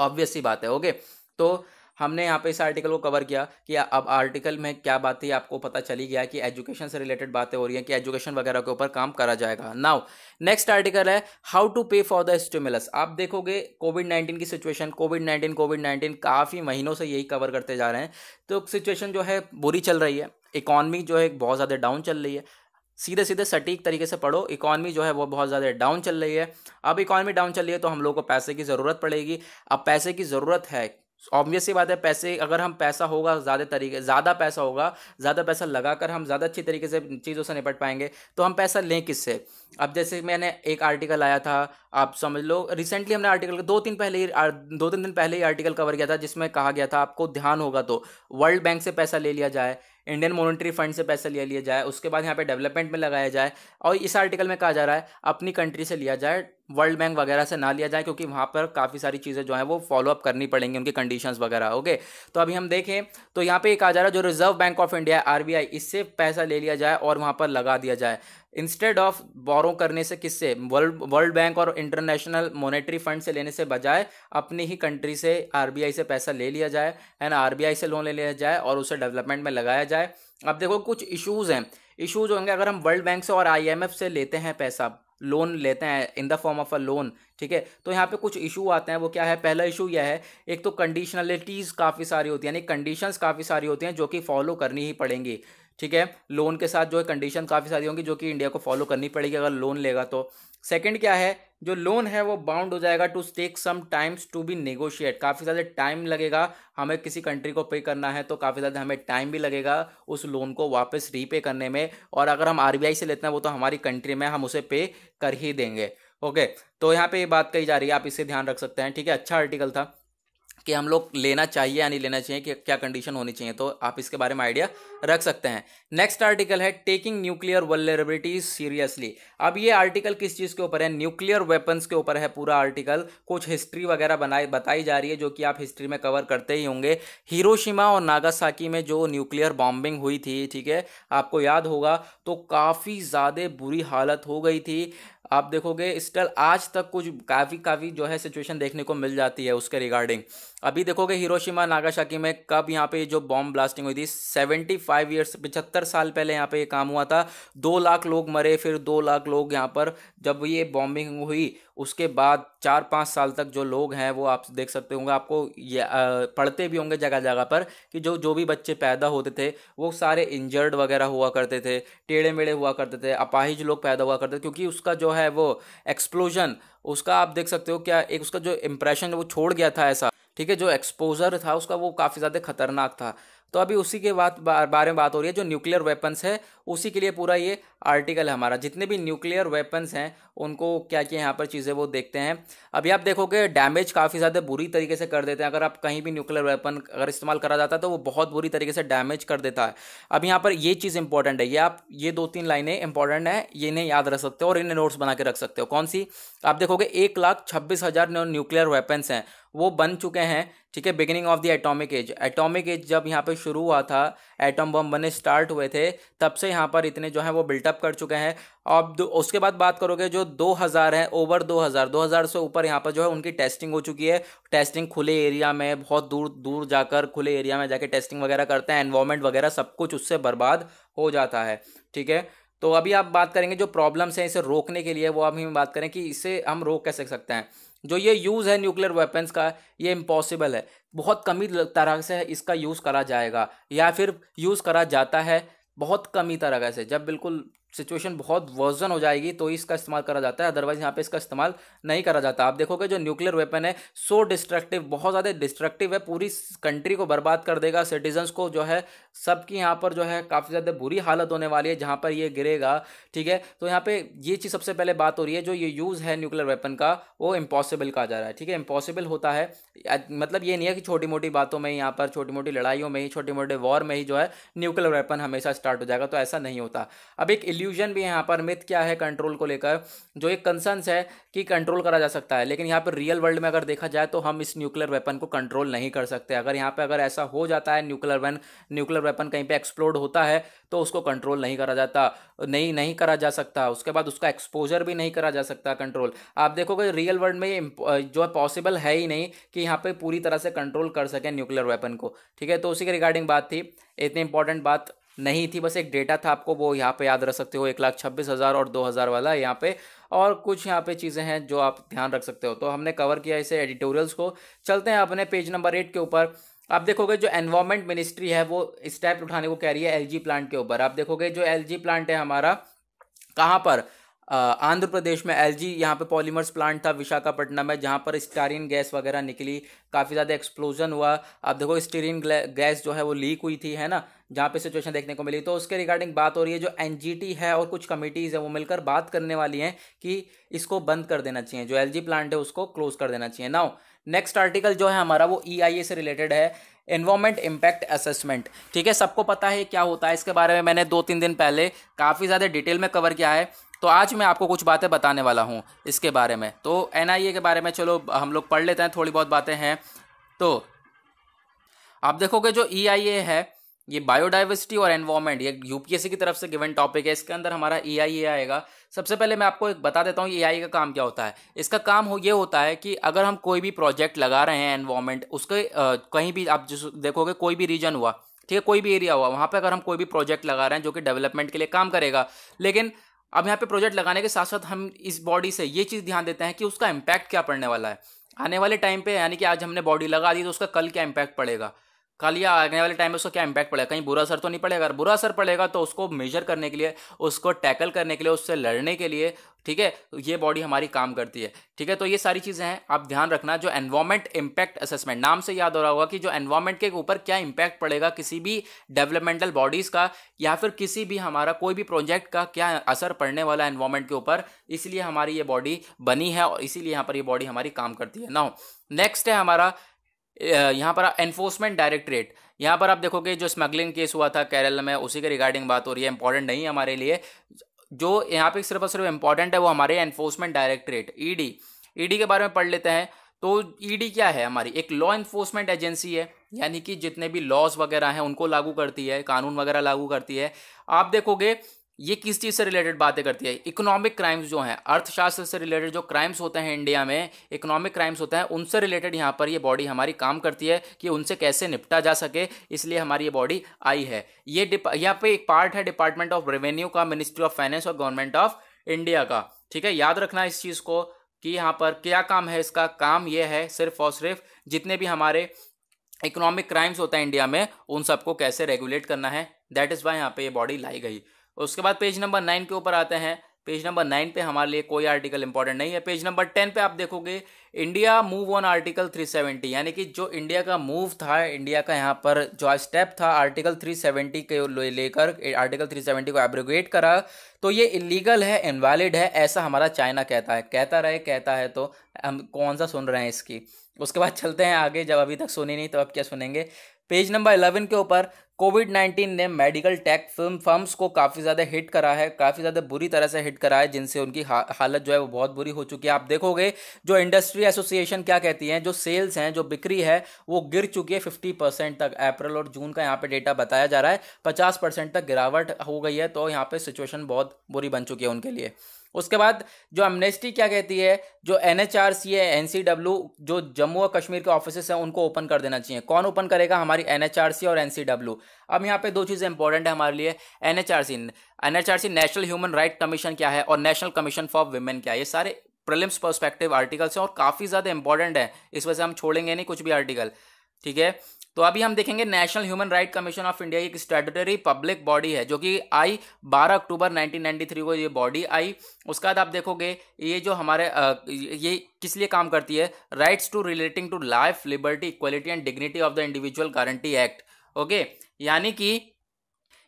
Speaker 1: ऑब्वियस सी बात है ओके तो हमने यहाँ पे इस आर्टिकल को कवर किया कि अब आर्टिकल में क्या बात थी आपको पता चली गया कि एजुकेशन से रिलेटेड बातें हो रही हैं कि एजुकेशन वगैरह के ऊपर काम करा जाएगा नाउ नेक्स्ट आर्टिकल है how to pay for the stimulus आप देखोगे कोविड नाइन्टीन की situation COVID nineteen COVID nineteen काफ़ी महीनों से यही कवर करते जा रहे हैं तो सिचुएशन जो है बुरी चल रही है इकॉनमी जो है बहुत ज़्यादा डाउन चल रही है सीधे सीधे सटीक तरीके से पढ़ो इकॉनमी जो है वो बहुत ज़्यादा डाउन चल रही है अब इकॉनमी डाउन चल रही है तो हम लोग को पैसे की ज़रूरत पड़ेगी अब पैसे की ज़रूरत है ऑब्वियस सी बात है पैसे अगर हम पैसा होगा ज़्यादा तरीके ज़्यादा पैसा होगा ज़्यादा पैसा लगाकर हम ज़्यादा अच्छी तरीके से चीज़ों से निपट पाएंगे तो हम पैसा लें किससे अब जैसे मैंने एक आर्टिकल आया था आप समझ लो रिसेंटली हमने आर्टिकल दो तीन पहले ही दो तीन दिन पहले ही आर्टिकल कवर किया था जिसमें कहा गया था आपको ध्यान होगा तो वर्ल्ड बैंक से पैसा ले लिया जाए इंडियन मॉनेटरी फंड से पैसा लिया लिया जाए उसके बाद यहाँ पे डेवलपमेंट में लगाया जाए और इस आर्टिकल में कहा जा रहा है अपनी कंट्री से लिया जाए वर्ल्ड बैंक वगैरह से ना लिया जाए क्योंकि वहाँ पर काफ़ी सारी चीज़ें जो हैं वो फॉलोअप करनी पड़ेंगी उनकी कंडीशंस वगैरह ओके तो अभी हम देखें तो यहाँ पे एक आ जा रहा है जो Reserve Bank of India or इससे पैसा ले लिया जाए और वहाँ पर लगा दिया जाए इंस्टेड ऑफ बोरो करने से किससे वर्ल्ड वर्ल्ड बैंक और इंटरनेशनल मॉनेटरी फंड से लेने से बजाय अपनी ही कंट्री से आरबीआई से पैसा ले लिया जाए एंड आरबीआई से लोन ले लिया जाए और उसे डेवलपमेंट में लगाया जाए अब देखो कुछ इशूज़ हैं इशूज़ होंगे अगर हम वर्ल्ड बैंक से और आईएमएफ से लेते हैं पैसा लोन लेते हैं in the form of a loan ठीक है तो यहाँ पे कुछ इशू आते हैं वो क्या है पहला इशू यह है एक तो कंडीशनलिटीज़ काफ़ी सारी होती है यानी कंडीशंस काफ़ी सारी होती हैं जो कि फॉलो करनी ही पड़ेंगी ठीक है लोन के साथ जो है कंडीशन काफ़ी सारी होंगी जो कि इंडिया को फॉलो करनी पड़ेगी अगर लोन लेगा तो सेकंड क्या है जो लोन है वो बाउंड हो जाएगा to take some times to be negotiate काफ़ी ज़्यादा टाइम लगेगा हमें किसी कंट्री को पे करना है तो काफ़ी ज़्यादा हमें टाइम भी लगेगा उस लोन को वापस रीपे करने में और अगर हम आरबीआई से लेते हैं वो तो हमारी कंट्री में हम उसे पे कर ही देंगे ओके तो यहाँ पे ये बात कही जा रही है आप इसे ध्यान रख सकते हैं ठीक है अच्छा आर्टिकल था कि हम लोग लेना चाहिए या नहीं लेना चाहिए कि क्या कंडीशन होनी चाहिए तो आप इसके बारे में आइडिया रख सकते हैं नेक्स्ट आर्टिकल है टेकिंग न्यूक्लियर वलेबिलिटी सीरियसली अब ये आर्टिकल किस चीज़ के ऊपर है न्यूक्लियर वेपन्स के ऊपर है पूरा आर्टिकल कुछ हिस्ट्री वगैरह बनाई बताई जा रही है जो कि आप हिस्ट्री में कवर करते ही होंगे हिरोशिमा और नागासाकी में जो न्यूक्लियर बॉम्बिंग हुई थी ठीक है आपको याद होगा तो काफ़ी ज़्यादा बुरी हालत हो गई थी आप देखोगे स्टिल आज तक कुछ काफ़ी काफ़ी जो है सिचुएशन देखने को मिल जाती है उसके रिगार्डिंग अभी देखोगे हिरोशिमा नागाशाकी में कब यहाँ पे जो बॉम्ब ब्लास्टिंग हुई थी सेवेंटी फाइव ईयर्स पचहत्तर साल पहले यहाँ पे ये काम हुआ था दो लाख लोग मरे फिर दो लाख लोग यहाँ पर जब ये बॉम्बिंग हुई उसके बाद चार पाँच साल तक जो लोग हैं वो आप देख सकते होंगे आपको ये पढ़ते भी होंगे जगह जगह पर कि जो जो भी बच्चे पैदा होते थे वो सारे इंजर्ड वगैरह हुआ करते थे टेढ़े मेढ़े हुआ करते थे अपाहिज लोग पैदा हुआ करते थे क्योंकि उसका जो है वो एक्सप्लोजन उसका आप देख सकते हो क्या एक उसका जो इम्प्रेशन वो छोड़ गया था ऐसा ठीक है जो एक्सपोजर था उसका वो काफ़ी ज़्यादा खतरनाक था तो अभी उसी के बात बारे में बात हो रही है जो न्यूक्लियर वेपन्स है उसी के लिए पूरा ये आर्टिकल है हमारा जितने भी न्यूक्लियर वेपन्स हैं उनको क्या क्या यहाँ पर चीज़ें वो देखते हैं अभी आप देखोगे डैमेज काफ़ी ज़्यादा बुरी तरीके से कर देते हैं अगर आप कहीं भी न्यूक्लियर वेपन अगर इस्तेमाल करा जाता है तो वो बहुत बुरी तरीके से डैमेज कर देता है अब यहाँ पर ये चीज़ इंपॉर्टेंट है ये आप ये दो तीन लाइनें इंपॉर्टेंट हैं ये इन्हें याद रख सकते हो और इन्हें नोट्स बना के रख सकते हो कौन सी आप देखोगे एक लाख छब्बीस हज़ार न्यूक्लियर वेपन्स हैं वो बन चुके हैं ठीक है beginning of the atomic age atomic age जब यहाँ पे शुरू हुआ था एटम बम बने स्टार्ट हुए थे तब से यहाँ पर इतने जो हैं वो बिल्टअप कर चुके हैं अब उसके बाद बात करोगे जो 2000 हैं ओवर 2000 2000 से ऊपर यहाँ पर जो है उनकी टेस्टिंग हो चुकी है टेस्टिंग खुले एरिया में बहुत दूर दूर जाकर खुले एरिया में जाके टेस्टिंग वगैरह करते हैं एनवायरमेंट वगैरह सब कुछ उससे बर्बाद हो जाता है ठीक है तो अभी आप बात करेंगे जो प्रॉब्लम्स हैं इसे रोकने के लिए वो अभी हम बात करें कि इसे हम रोक कैसे सकते हैं जो ये यूज़ है न्यूक्लियर वेपन्स का ये इम्पॉसिबल है बहुत कमी तरह से इसका यूज़ करा जाएगा या फिर यूज़ करा जाता है बहुत कमी तरह से जब बिल्कुल सिचुएशन बहुत वर्जन हो जाएगी तो इसका इस्तेमाल करा जाता है अदरवाइज यहाँ पे इसका इस्तेमाल नहीं करा जाता आप देखोगे जो न्यूक्लियर वेपन है सो डिस्ट्रक्टिव बहुत ज़्यादा डिस्ट्रक्टिव है पूरी कंट्री को बर्बाद कर देगा सिटीजन्स को जो है सबकी यहाँ पर जो है काफ़ी ज़्यादा बुरी हालत होने वाली है जहाँ पर ये गिरेगा ठीक है तो यहाँ पर ये चीज़ सबसे पहले बात हो रही है जो ये यूज़ है न्यूक्लियर वेपन का वो इम्पॉसिबल कहा जा रहा है ठीक है इम्पॉसिबल होता है मतलब ये नहीं है कि छोटी मोटी बातों में यहाँ पर छोटी मोटी लड़ाइयों में ही छोटे मोटे वॉर में ही जो है न्यूक्लियर वेपन हमेशा स्टार्ट हो जाएगा तो ऐसा नहीं होता अब एक इल्यूजन भी है यहाँ पर मिथ क्या है कंट्रोल को लेकर जो एक कंसर्नस है कि कंट्रोल करा जा सकता है लेकिन यहाँ पर रियल वर्ल्ड में अगर देखा जाए तो हम इस न्यूक्लियर वेपन को कंट्रोल नहीं कर सकते अगर यहाँ पर अगर ऐसा हो जाता है न्यूक्लियर वन न्यूक्लियर वेपन कहीं पर एक्सप्लोड होता है तो उसको कंट्रोल नहीं करा जाता नहीं नहीं करा जा सकता उसके बाद उसका एक्सपोजर भी नहीं करा जा सकता कंट्रोल आप देखोगे रियल वर्ल्ड में जो है पॉसिबल है ही नहीं कि यहाँ पे पूरी तरह से कंट्रोल कर सके न्यूक्लियर वेपन को ठीक है तो उसी के रिगार्डिंग बात थी इतनी इंपॉर्टेंट बात नहीं थी बस एक डेटा था आपको वो यहाँ पे याद रख सकते हो एक लाख छब्बीस हज़ार और दो हज़ार वाला यहाँ पे और कुछ यहाँ पे चीज़ें हैं जो आप ध्यान रख सकते हो तो हमने कवर किया इसे एडिटोरियल्स को चलते हैं अपने पेज नंबर एट के ऊपर आप देखोगे जो एनवायरमेंट मिनिस्ट्री है वो स्टेप उठाने को कह रही है एलजी प्लांट के ऊपर आप देखोगे जो एलजी प्लांट है हमारा कहाँ पर आंध्र प्रदेश में एल जी यहाँ पर पॉलीमर्स प्लांट था विशाखापट्टनम में जहाँ पर स्टारिन गैस वगैरह निकली काफ़ी ज़्यादा एक्सप्लोजन हुआ अब देखो स्टीरिन गैस जो है वो लीक हुई थी है ना जहाँ पे सिचुएशन देखने को मिली तो उसके रिगार्डिंग बात हो रही है जो एन है और कुछ कमिटीज़ हैं वो मिलकर बात करने वाली हैं कि इसको बंद कर देना चाहिए जो एल प्लांट है उसको क्लोज कर देना चाहिए नाउ नेक्स्ट आर्टिकल जो है हमारा वो ई e से रिलेटेड है इन्वामेंट इम्पैक्ट असेसमेंट ठीक है सबको पता है क्या होता है इसके बारे में मैंने दो तीन दिन पहले काफ़ी ज़्यादा डिटेल में कवर किया है तो आज मैं आपको कुछ बातें बताने वाला हूँ इसके बारे में तो एन के बारे में चलो हम लोग पढ़ लेते हैं थोड़ी बहुत बातें हैं तो आप देखोगे जो ई e है ये बायोडाइवर्सिटी और एनवायरमेंट ये यूपीएससी की तरफ से गिवन टॉपिक है इसके अंदर हमारा ई आई ए आएगा सबसे पहले मैं आपको एक बता देता हूँ ई e आई का काम क्या होता है इसका काम हो ये होता है कि अगर हम कोई भी प्रोजेक्ट लगा रहे हैं एनवायरमेंट उसके आ, कहीं भी आप जिस देखोगे कोई भी रीजन हुआ ठीक है कोई भी एरिया हुआ वहाँ पर अगर हम कोई भी प्रोजेक्ट लगा रहे हैं जो कि डेवलपमेंट के लिए काम करेगा लेकिन अब यहाँ पे प्रोजेक्ट लगाने के साथ साथ हम इस बॉडी से ये चीज़ ध्यान देते हैं कि उसका इम्पैक्ट क्या पड़ने वाला है आने वाले टाइम पे यानी कि आज हमने बॉडी लगा दी तो उसका कल क्या इम्पैक्ट पड़ेगा कल या आने वाले टाइम में उसको क्या इम्पैक्ट पड़ेगा कहीं बुरा असर तो नहीं पड़ेगा अगर बुरा असर पड़ेगा तो उसको मेजर करने के लिए उसको टैकल करने के लिए उससे लड़ने के लिए ठीक है ये बॉडी हमारी काम करती है ठीक है तो ये सारी चीज़ें हैं आप ध्यान रखना जो एनवायरमेंट इम्पैक्ट असेसमेंट नाम से याद हो रहा होगा कि जो एनवायरमेंट के ऊपर क्या इम्पैक्ट पड़ेगा किसी भी डेवलपमेंटल बॉडीज़ का या फिर किसी भी हमारा कोई भी प्रोजेक्ट का क्या असर पड़ने वाला है एनवायरमेंट के ऊपर इसलिए हमारी ये बॉडी बनी है और इसीलिए यहाँ पर ये बॉडी हमारी काम करती है ना नेक्स्ट है हमारा यहाँ पर एनफोर्समेंट डायरेक्टरेट यहाँ पर आप देखोगे जो स्मगलिंग केस हुआ था केरल में उसी के रिगार्डिंग बात हो रही है इंपॉर्टेंट नहीं है हमारे लिए जो यहाँ पे सिर्फ और सिर्फ इंपॉर्टेंट है वो हमारे एनफोर्समेंट डायरेक्टरेट ईडी ईडी के बारे में पढ़ लेते हैं तो ईडी e क्या है हमारी एक लॉ इन्फोर्समेंट एजेंसी है यानी कि जितने भी लॉज वगैरह हैं उनको लागू करती है कानून वगैरह लागू करती है आप देखोगे ये किस चीज़ से रिलेटेड बातें करती है इकोनॉमिक क्राइम्स जो हैं अर्थशास्त्र से रिलेटेड जो क्राइम्स होते हैं इंडिया में इकोनॉमिक क्राइम्स होते हैं उनसे रिलेटेड यहाँ पर ये बॉडी हमारी काम करती है कि उनसे कैसे निपटा जा सके इसलिए हमारी ये बॉडी आई है ये यहाँ पे एक पार्ट है डिपार्टमेंट ऑफ रेवेन्यू का मिनिस्ट्री ऑफ फाइनेंस और गवर्नमेंट ऑफ इंडिया का ठीक है याद रखना इस चीज़ को कि यहाँ पर क्या काम है इसका काम ये है सिर्फ और सिर्फ जितने भी हमारे इकोनॉमिक क्राइम्स होते हैं इंडिया में उन सबको कैसे रेगुलेट करना है दैट इज़ वाई यहाँ पे ये बॉडी लाई गई उसके बाद पेज नंबर नाइन के ऊपर आते हैं पेज नंबर नाइन पे हमारे लिए कोई आर्टिकल इंपॉर्टेंट नहीं है पेज नंबर टेन पे आप देखोगे इंडिया मूव ऑन आर्टिकल 370 यानी कि जो इंडिया का मूव था इंडिया का यहाँ पर जो स्टेप था आर्टिकल 370 के लेकर आर्टिकल 370 को एब्रोगेट करा तो ये इलीगल है इनवैलिड है ऐसा हमारा चाइना कहता है कहता रहे कहता है तो हम कौन सा सुन रहे हैं इसकी उसके बाद चलते हैं आगे जब अभी तक सुनी नहीं तो अब क्या सुनेंगे पेज नंबर इलेवन के ऊपर कोविड नाइन्टीन ने मेडिकल टेक फिल्म फर्म्स को काफ़ी ज़्यादा हिट करा है काफ़ी ज़्यादा बुरी तरह से हिट करा है जिनसे उनकी हा, हालत जो है वो बहुत बुरी हो चुकी है आप देखोगे जो इंडस्ट्री एसोसिएशन क्या कहती है जो सेल्स हैं जो बिक्री है वो गिर चुकी है फिफ्टी परसेंट तक अप्रैल और जून का यहाँ पे डेटा बताया जा रहा है पचास परसेंट तक गिरावट हो गई है तो यहाँ पर सिचुएशन बहुत बुरी बन चुकी है उनके लिए उसके बाद जो एमनेस्टी क्या कहती है जो एन एच आर सी है एन सी डब्ल्यू जो जम्मू और कश्मीर के ऑफिस हैं उनको ओपन कर देना चाहिए कौन ओपन करेगा हमारी एन एच आर सी और एन सी डब्ल्यू अब यहाँ पे दो चीज़ें इंपॉर्टेंट है हमारे लिए N H R C N H R C National Human Right Commission क्या है और नेशनल कमीशन फॉर वुमेन क्या है ये सारे प्रिलिम्स पर्स्पेक्टिव आर्टिकल्स हैं और काफ़ी ज़्यादा इंपॉर्टेंट है इस वजह से हम छोड़ेंगे नहीं कुछ भी आर्टिकल ठीक है तो अभी हम देखेंगे National Human Right Commission of India एक स्टेटरी पब्लिक बॉडी है जो कि आई 12 अक्टूबर 1993 को ये बॉडी आई उसके बाद आप देखोगे ये जो हमारे ये किस लिए काम करती है rights to relating to life liberty equality and dignity of the individual guarantee act okay यानी कि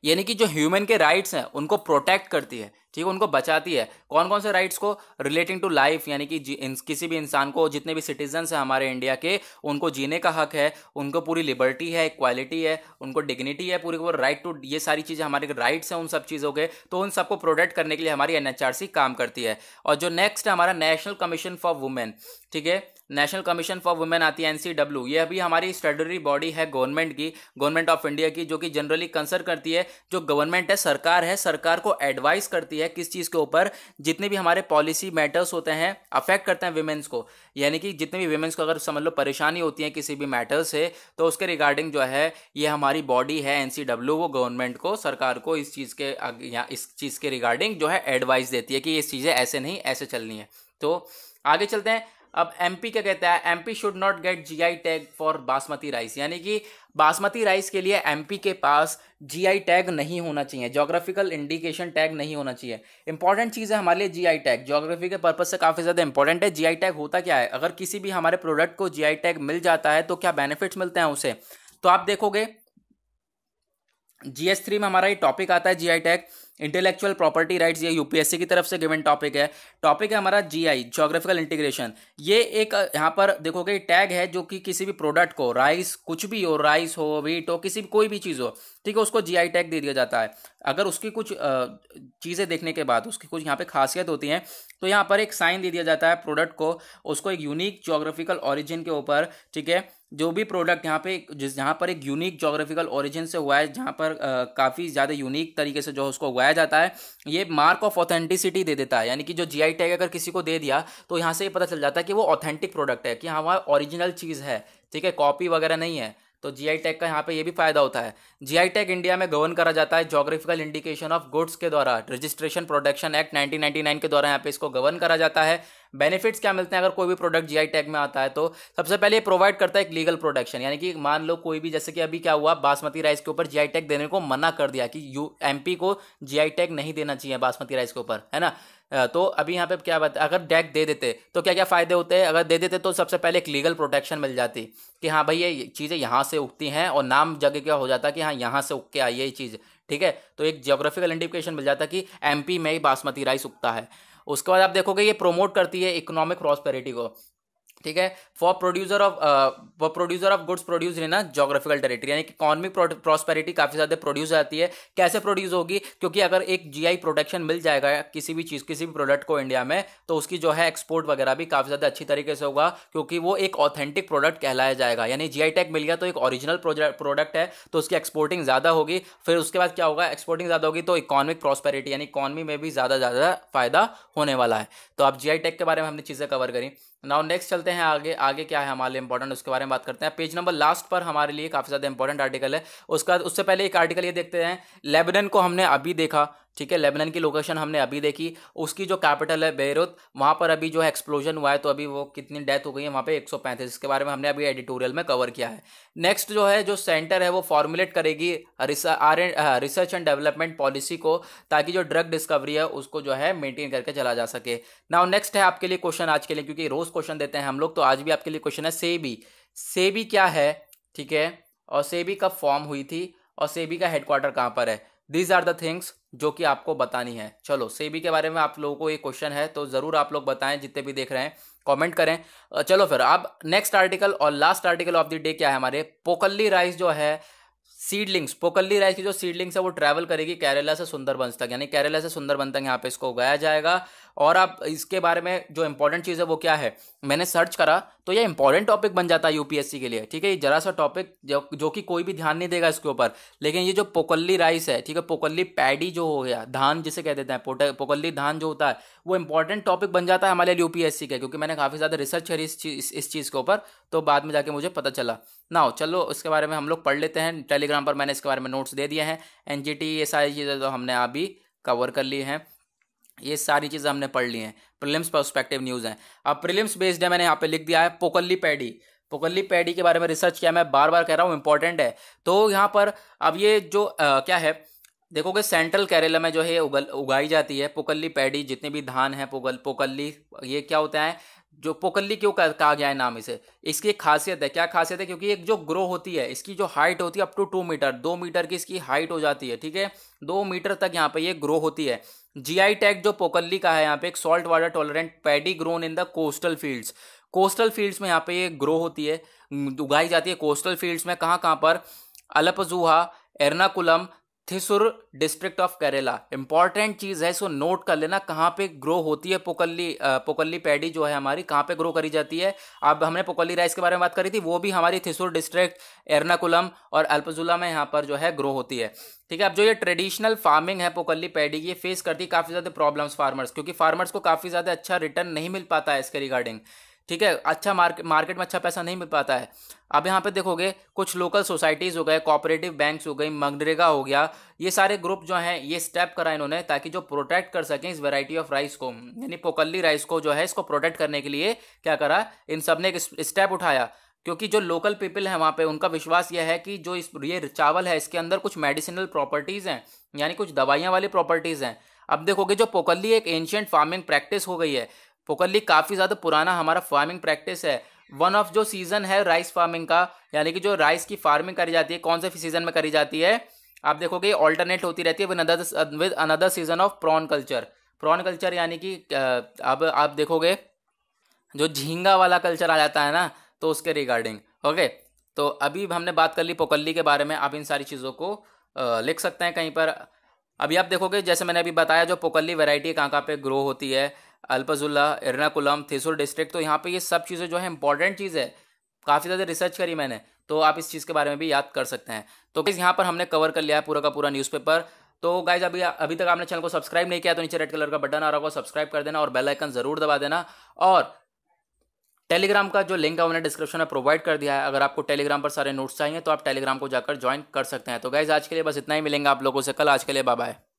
Speaker 1: यानी कि जो ह्यूमन के राइट्स हैं उनको प्रोटेक्ट करती है ठीक है उनको बचाती है कौन कौन से राइट्स को रिलेटिंग टू लाइफ यानी कि किसी भी इंसान को जितने भी सिटीजन्स हैं हमारे इंडिया के उनको जीने का हक है उनको पूरी लिबर्टी है इक्वालिटी है उनको डिग्निटी है पूरी राइट टू ये सारी चीज़ें हमारे राइट्स हैं उन सब चीज़ों के तो उन सबको प्रोटेक्ट करने के लिए हमारी एन काम करती है और जो नेक्स्ट है हमारा नेशनल कमीशन फॉर वुमेन ठीक है नेशनल कमीशन फॉर वुमेन आती है एनसीडब्ल्यू ये अभी हमारी स्टेडरी बॉडी है गवर्नमेंट की गवर्नमेंट ऑफ इंडिया की जो कि जनरली कंसर्न करती है जो गवर्नमेंट है सरकार है सरकार को एडवाइस करती है किस चीज़ के ऊपर जितने भी हमारे पॉलिसी मैटर्स होते हैं अफेक्ट करते हैं वुमेन्स को यानी कि जितने भी वुमेन्स को अगर समझ लो परेशानी होती है किसी भी मैटर से तो उसके रिगार्डिंग जो है ये हमारी बॉडी है एनसीडब्ल्यू वो गवर्नमेंट को सरकार को इस चीज़ के या इस चीज़ के रिगार्डिंग जो है एडवाइस देती है कि ये चीज़ें ऐसे नहीं ऐसे चलनी है तो आगे चलते हैं अब एमपी क्या कहता है MP should not get GI tag for basmati rice यानी कि बासमती राइस के लिए एमपी के पास जीआई टैग नहीं होना चाहिए जोग्राफिकल इंडिकेशन टैग नहीं होना चाहिए इंपॉर्टेंट चीज़ है हमारे लिए जीआई टैग जोग्राफी के पर्पज से काफ़ी ज़्यादा इंपॉर्टेंट है जीआई टैग होता क्या है अगर किसी भी हमारे प्रोडक्ट को जीआई टैग मिल जाता है तो क्या बेनिफिट्स मिलते हैं उसे तो आप देखोगे जीएस थ्री में हमारा ये टॉपिक आता है GI tag intellectual property rights ये यूपीएससी की तरफ से गिवन टॉपिक है टॉपिक है हमारा जीआई जोग्राफिकल इंटीग्रेशन ये एक यहाँ पर देखोगे टैग है जो कि किसी भी प्रोडक्ट को राइस कुछ भी हो राइस हो वीट हो किसी भी कोई भी चीज़ हो ठीक है उसको जीआई टैग दे दिया जाता है अगर उसकी कुछ चीज़ें देखने के बाद उसकी कुछ यहाँ पर खासियत होती हैं तो यहाँ पर एक साइन दे दिया जाता है प्रोडक्ट को उसको एक यूनिक जोग्राफिकल ऑरिजिन के ऊपर ठीक है जो भी प्रोडक्ट यहाँ पे जिस जहाँ पर एक यूनिक जोग्राफिकल ओरिजिन से हुआ है जहाँ पर काफ़ी ज़्यादा यूनिक तरीके से जो उसको उगाया जाता है ये मार्क ऑफ ऑथेंटिसिटी दे देता है यानी कि जो जीआई टैग अगर किसी को दे दिया तो यहाँ से ये पता चल जाता है कि वो ऑथेंटिक प्रोडक्ट है कि हाँ वहाँ ओरिजिनल चीज़ है ठीक है कॉपी वगैरह नहीं है तो जीआई टैग का यहाँ पे ये भी फायदा होता है जीआई टैग इंडिया में गवर्न करा जाता है जोग्राफिकल इंडिकेशन ऑफ गुड्स के द्वारा रजिस्ट्रेशन प्रोडक्शन एक्ट 1999 के द्वारा यहाँ पे इसको गवर्न करा जाता है बेनिफिट्स क्या मिलते हैं अगर कोई भी प्रोडक्ट जीआई टैग में आता है तो सबसे पहले ये प्रोवाइड करता है एक लीगल प्रोडक्शन यानी कि मान लो कोई भी जैसे कि अभी क्या हुआ बासमती राइस के ऊपर जीआई टैग देने को मना कर दिया कि यू एमपी को जीआई टैग नहीं देना चाहिए बासमती राइस के ऊपर है ना तो अभी यहाँ पे क्या बात अगर डेक दे देते तो क्या क्या फ़ायदे होते हैं अगर दे देते तो सबसे पहले एक लीगल प्रोटेक्शन मिल जाती कि हाँ भाई ये चीज़ें यहाँ से उगती हैं और नाम जगह क्या हो जाता कि हाँ यहाँ से उग के आई है ये चीज़ ठीक है तो एक जोग्राफिकल इंडिकेशन मिल जाता कि एमपी में ही बासमती राइस उगता है उसके बाद आप देखोगे ये प्रोमोट करती है इकोनॉमिक प्रॉस्पेरिटी को ठीक है for producer of for producer of goods produce in geographical territory यानी कि इकॉनमिक प्रॉस्पेरिटी काफी ज्यादा प्रोड्यूस हो जाती है कैसे प्रोड्यूस होगी क्योंकि अगर एक जीआई प्रोटेक्शन मिल जाएगा किसी भी चीज किसी भी प्रोडक्ट को इंडिया में तो उसकी जो है एक्सपोर्ट वगैरह भी काफी ज्यादा अच्छी तरीके से होगा क्योंकि वो एक ऑथेंटिक प्रोडक्ट कहलाया जाएगा यानी जीआई टैग मिल गया तो एक ऑरिजिनल प्रोडक्ट है तो उसकी एक्सपोर्टिंग ज्यादा होगी फिर उसके बाद क्या होगा एक्सपोर्टिंग ज्यादा होगी तो इकॉनमिक प्रॉस्पेरिटी यानी इकॉनमी में भी ज्यादा ज्यादा फायदा होने वाला है तो आप जीआई टैग के बारे में हमने चीजें कवर करी नाउ नेक्स्ट चलते हैं आगे आगे क्या है हमारे लिए इंपॉर्टेंट उसके बारे में बात करते हैं पेज नंबर लास्ट पर हमारे लिए काफ़ी ज़्यादा इंपॉर्टेंट आर्टिकल है उसका उससे पहले एक आर्टिकल ये देखते हैं लेबनन को हमने अभी देखा ठीक है लेबनन की लोकेशन हमने अभी देखी उसकी जो कैपिटल है बेरोत वहाँ पर अभी जो है एक्सप्लोजन हुआ है तो अभी वो कितनी डेथ हो गई है वहाँ पे 135 इसके बारे में हमने अभी एडिटोरियल में कवर किया है नेक्स्ट जो है जो सेंटर है वो फॉर्मुलेट करेगी रिसर्च एंड डेवलपमेंट पॉलिसी को ताकि जो ड्रग डिस्कवरी है उसको जो है मेनटेन करके चला जा सके नाउ नेक्स्ट है आपके लिए क्वेश्चन आज के लिए क्योंकि रोज क्वेश्चन देते हैं हम लोग तो आज भी आपके लिए क्वेश्चन है सेबी सेबी क्या है ठीक है और सेबी कब फॉर्म हुई थी और सेबी का हेडक्वार्टर कहाँ पर है दीज आर द थिंग्स जो कि आपको बतानी है चलो सेबी के बारे में आप लोगों को ये क्वेश्चन है तो ज़रूर आप लोग बताएं जितने भी देख रहे हैं कमेंट करें चलो फिर अब नेक्स्ट आर्टिकल और last article of the day क्या है हमारे पोकल्ली राइस जो है सीडलिंग्स पोकल्ली राइस की जो सीडलिंग्स है वो ट्रैवल करेगी केरला से सुंदरबंस तक यानी केरला से सुंदरबन तक यहाँ पे इसको उगाया जाएगा और आप इसके बारे में जो इंपॉर्टेंट चीज़ है वो क्या है मैंने सर्च करा तो ये इंपॉर्टेंट टॉपिक बन जाता है यूपीएससी के लिए ठीक है ये जरा सा टॉपिक जो, जो कि कोई भी ध्यान नहीं देगा इसके ऊपर लेकिन ये जो पोकल्ली राइस है ठीक है पोकल्ली पैडी जो हो गया धान जिसे कह देते हैं पोकल्ली धान जो होता है वो इंपॉर्टेंट टॉपिक बन जाता है हमारे लिए यूपीएससी का क्योंकि मैंने काफ़ी ज़्यादा रिसर्च करी इस चीज़ इस चीज़ के ऊपर तो बाद में जाके मुझे पता चला ना चलो इसके बारे में हम लोग पढ़ लेते हैं टेलीग्राम पर मैंने इसके बारे में नोट्स दे दिए हैं एन जी टी ये सारी चीज़ें तो हमने अभी कवर कर ली हैं ये सारी चीज़ें हमने पढ़ ली हैं प्रिलिम्स परस्पेक्टिव न्यूज़ हैं अब प्रिलिम्स बेस्ड है मैंने यहाँ पे लिख दिया है पोकल्ली पैडी पोकल्ली पैडी के बारे में रिसर्च किया मैं बार बार कह रहा हूँ इंपॉर्टेंट है तो यहाँ पर अब ये जो आ, क्या है देखोगे सेंट्रल केरला में जो है उगल उगाई जाती है पोकल्ली पैडी जितने भी धान है पोकल पोकल्ली ये क्या होता है जो पोकल्ली क्यों कहा गया है नाम इसे इसकी एक खासियत है क्या खासियत है क्योंकि एक जो ग्रो होती है इसकी जो हाइट होती है अप टू टू मीटर दो मीटर की इसकी हाइट हो जाती है ठीक है दो मीटर तक यहाँ पे ये ग्रो होती है जीआई टैग जो पोकल्ली का है यहाँ पे एक salt water tolerant paddy grown in the coastal fields coastal fields में यहाँ पे ये ग्रो होती है उगाई जाती है कोस्टल फील्ड्स में कहाँ कहाँ पर Alappuzha Ernakulam Thrissur district of Kerala important चीज़ है सो नोट कर लेना कहाँ पे ग्रो होती है पोकल्ली पोकल्ली पैडी जो है हमारी कहाँ पे ग्रो करी जाती है अब हमने पोकल्ली राइस के बारे में बात करी थी वो भी हमारी थिसुर डिस्ट्रिक्ट एर्नाकुलम और अल्पजुला में यहाँ पर जो है ग्रो होती है ठीक है अब जो ये ट्रेडिशनल फार्मिंग है पोकल्ली पैडी ये फेस करती है काफ़ी ज़्यादा प्रॉब्लम्स फार्मर्स क्योंकि फार्मर्स को काफ़ी ज़्यादा अच्छा रिटर्न नहीं मिल पाता है इसके रिगार्डिंग ठीक है अच्छा मार्केट मार्केट में अच्छा पैसा नहीं मिल पाता है अब यहाँ पे देखोगे कुछ लोकल सोसाइटीज़ हो गए कोऑपरेटिव बैंक्स हो गई मनरेगा हो गया ये सारे ग्रुप जो हैं ये स्टेप करा इन्होंने ताकि जो प्रोटेक्ट कर सकें इस वैरायटी ऑफ राइस को यानी पोकली राइस को जो है इसको प्रोटेक्ट करने के लिए क्या करा इन सब ने एक स्टेप उठाया क्योंकि जो लोकल पीपल है वहाँ पे उनका विश्वास यह है कि जो इस ये चावल है इसके अंदर कुछ मेडिसिनल प्रॉपर्टीज़ हैं यानी कुछ दवाइयाँ वाली प्रॉपर्टीज़ हैं अब देखोगे जो पोकली एक एंशियंट फार्मिंग प्रैक्टिस हो गई है पोकल्ली काफ़ी ज़्यादा पुराना हमारा फार्मिंग प्रैक्टिस है वन ऑफ जो सीज़न है राइस फार्मिंग का यानी कि जो राइस की फार्मिंग करी जाती है कौन से सीज़न में करी जाती है आप देखोगे ऑल्टरनेट होती रहती है with another with another season of prawn culture prawn culture यानी कि अब आप देखोगे जो झींगा वाला कल्चर आ जाता है ना तो उसके रिगार्डिंग ओके तो अभी हमने बात कर ली पोकल्ली के बारे में आप इन सारी चीज़ों को लिख सकते हैं कहीं पर अभी आप देखोगे जैसे मैंने अभी बताया जो पोकल्ली वैरायटी कहाँ कहाँ पे ग्रो होती है अल्पजुल्ला एर्नाकुलम थेसुर डिस्ट्रिक्ट तो यहाँ पे ये सब चीज़ें जो है इंपॉर्टेंट चीज़ है काफ़ी ज़्यादा रिसर्च करी मैंने तो आप इस चीज़ के बारे में भी याद कर सकते हैं तो गाइज यहाँ पर हमने कवर कर लिया है पूरा का पूरा न्यूज़पेपर तो गाइज अभी अभी तक आपने चैनल को सब्सक्राइब नहीं किया तो नीचे रेड कलर का बटन आ रहा होगा सब्सक्राइब कर देना और बेल आइकन ज़रूर दबा देना और टेलीग्राम का जो लिंक है उन्हें डिस्क्रिप्शन में प्रोवाइड कर दिया है अगर आपको टेलीग्राम पर सारे नोट्स चाहिए तो आप टेलीग्राम को जाकर ज्वाइन कर सकते हैं तो गाइज आज के लिए बस इतना ही मिलेंगे आप लोगों से कल आज के लिए बाय बाय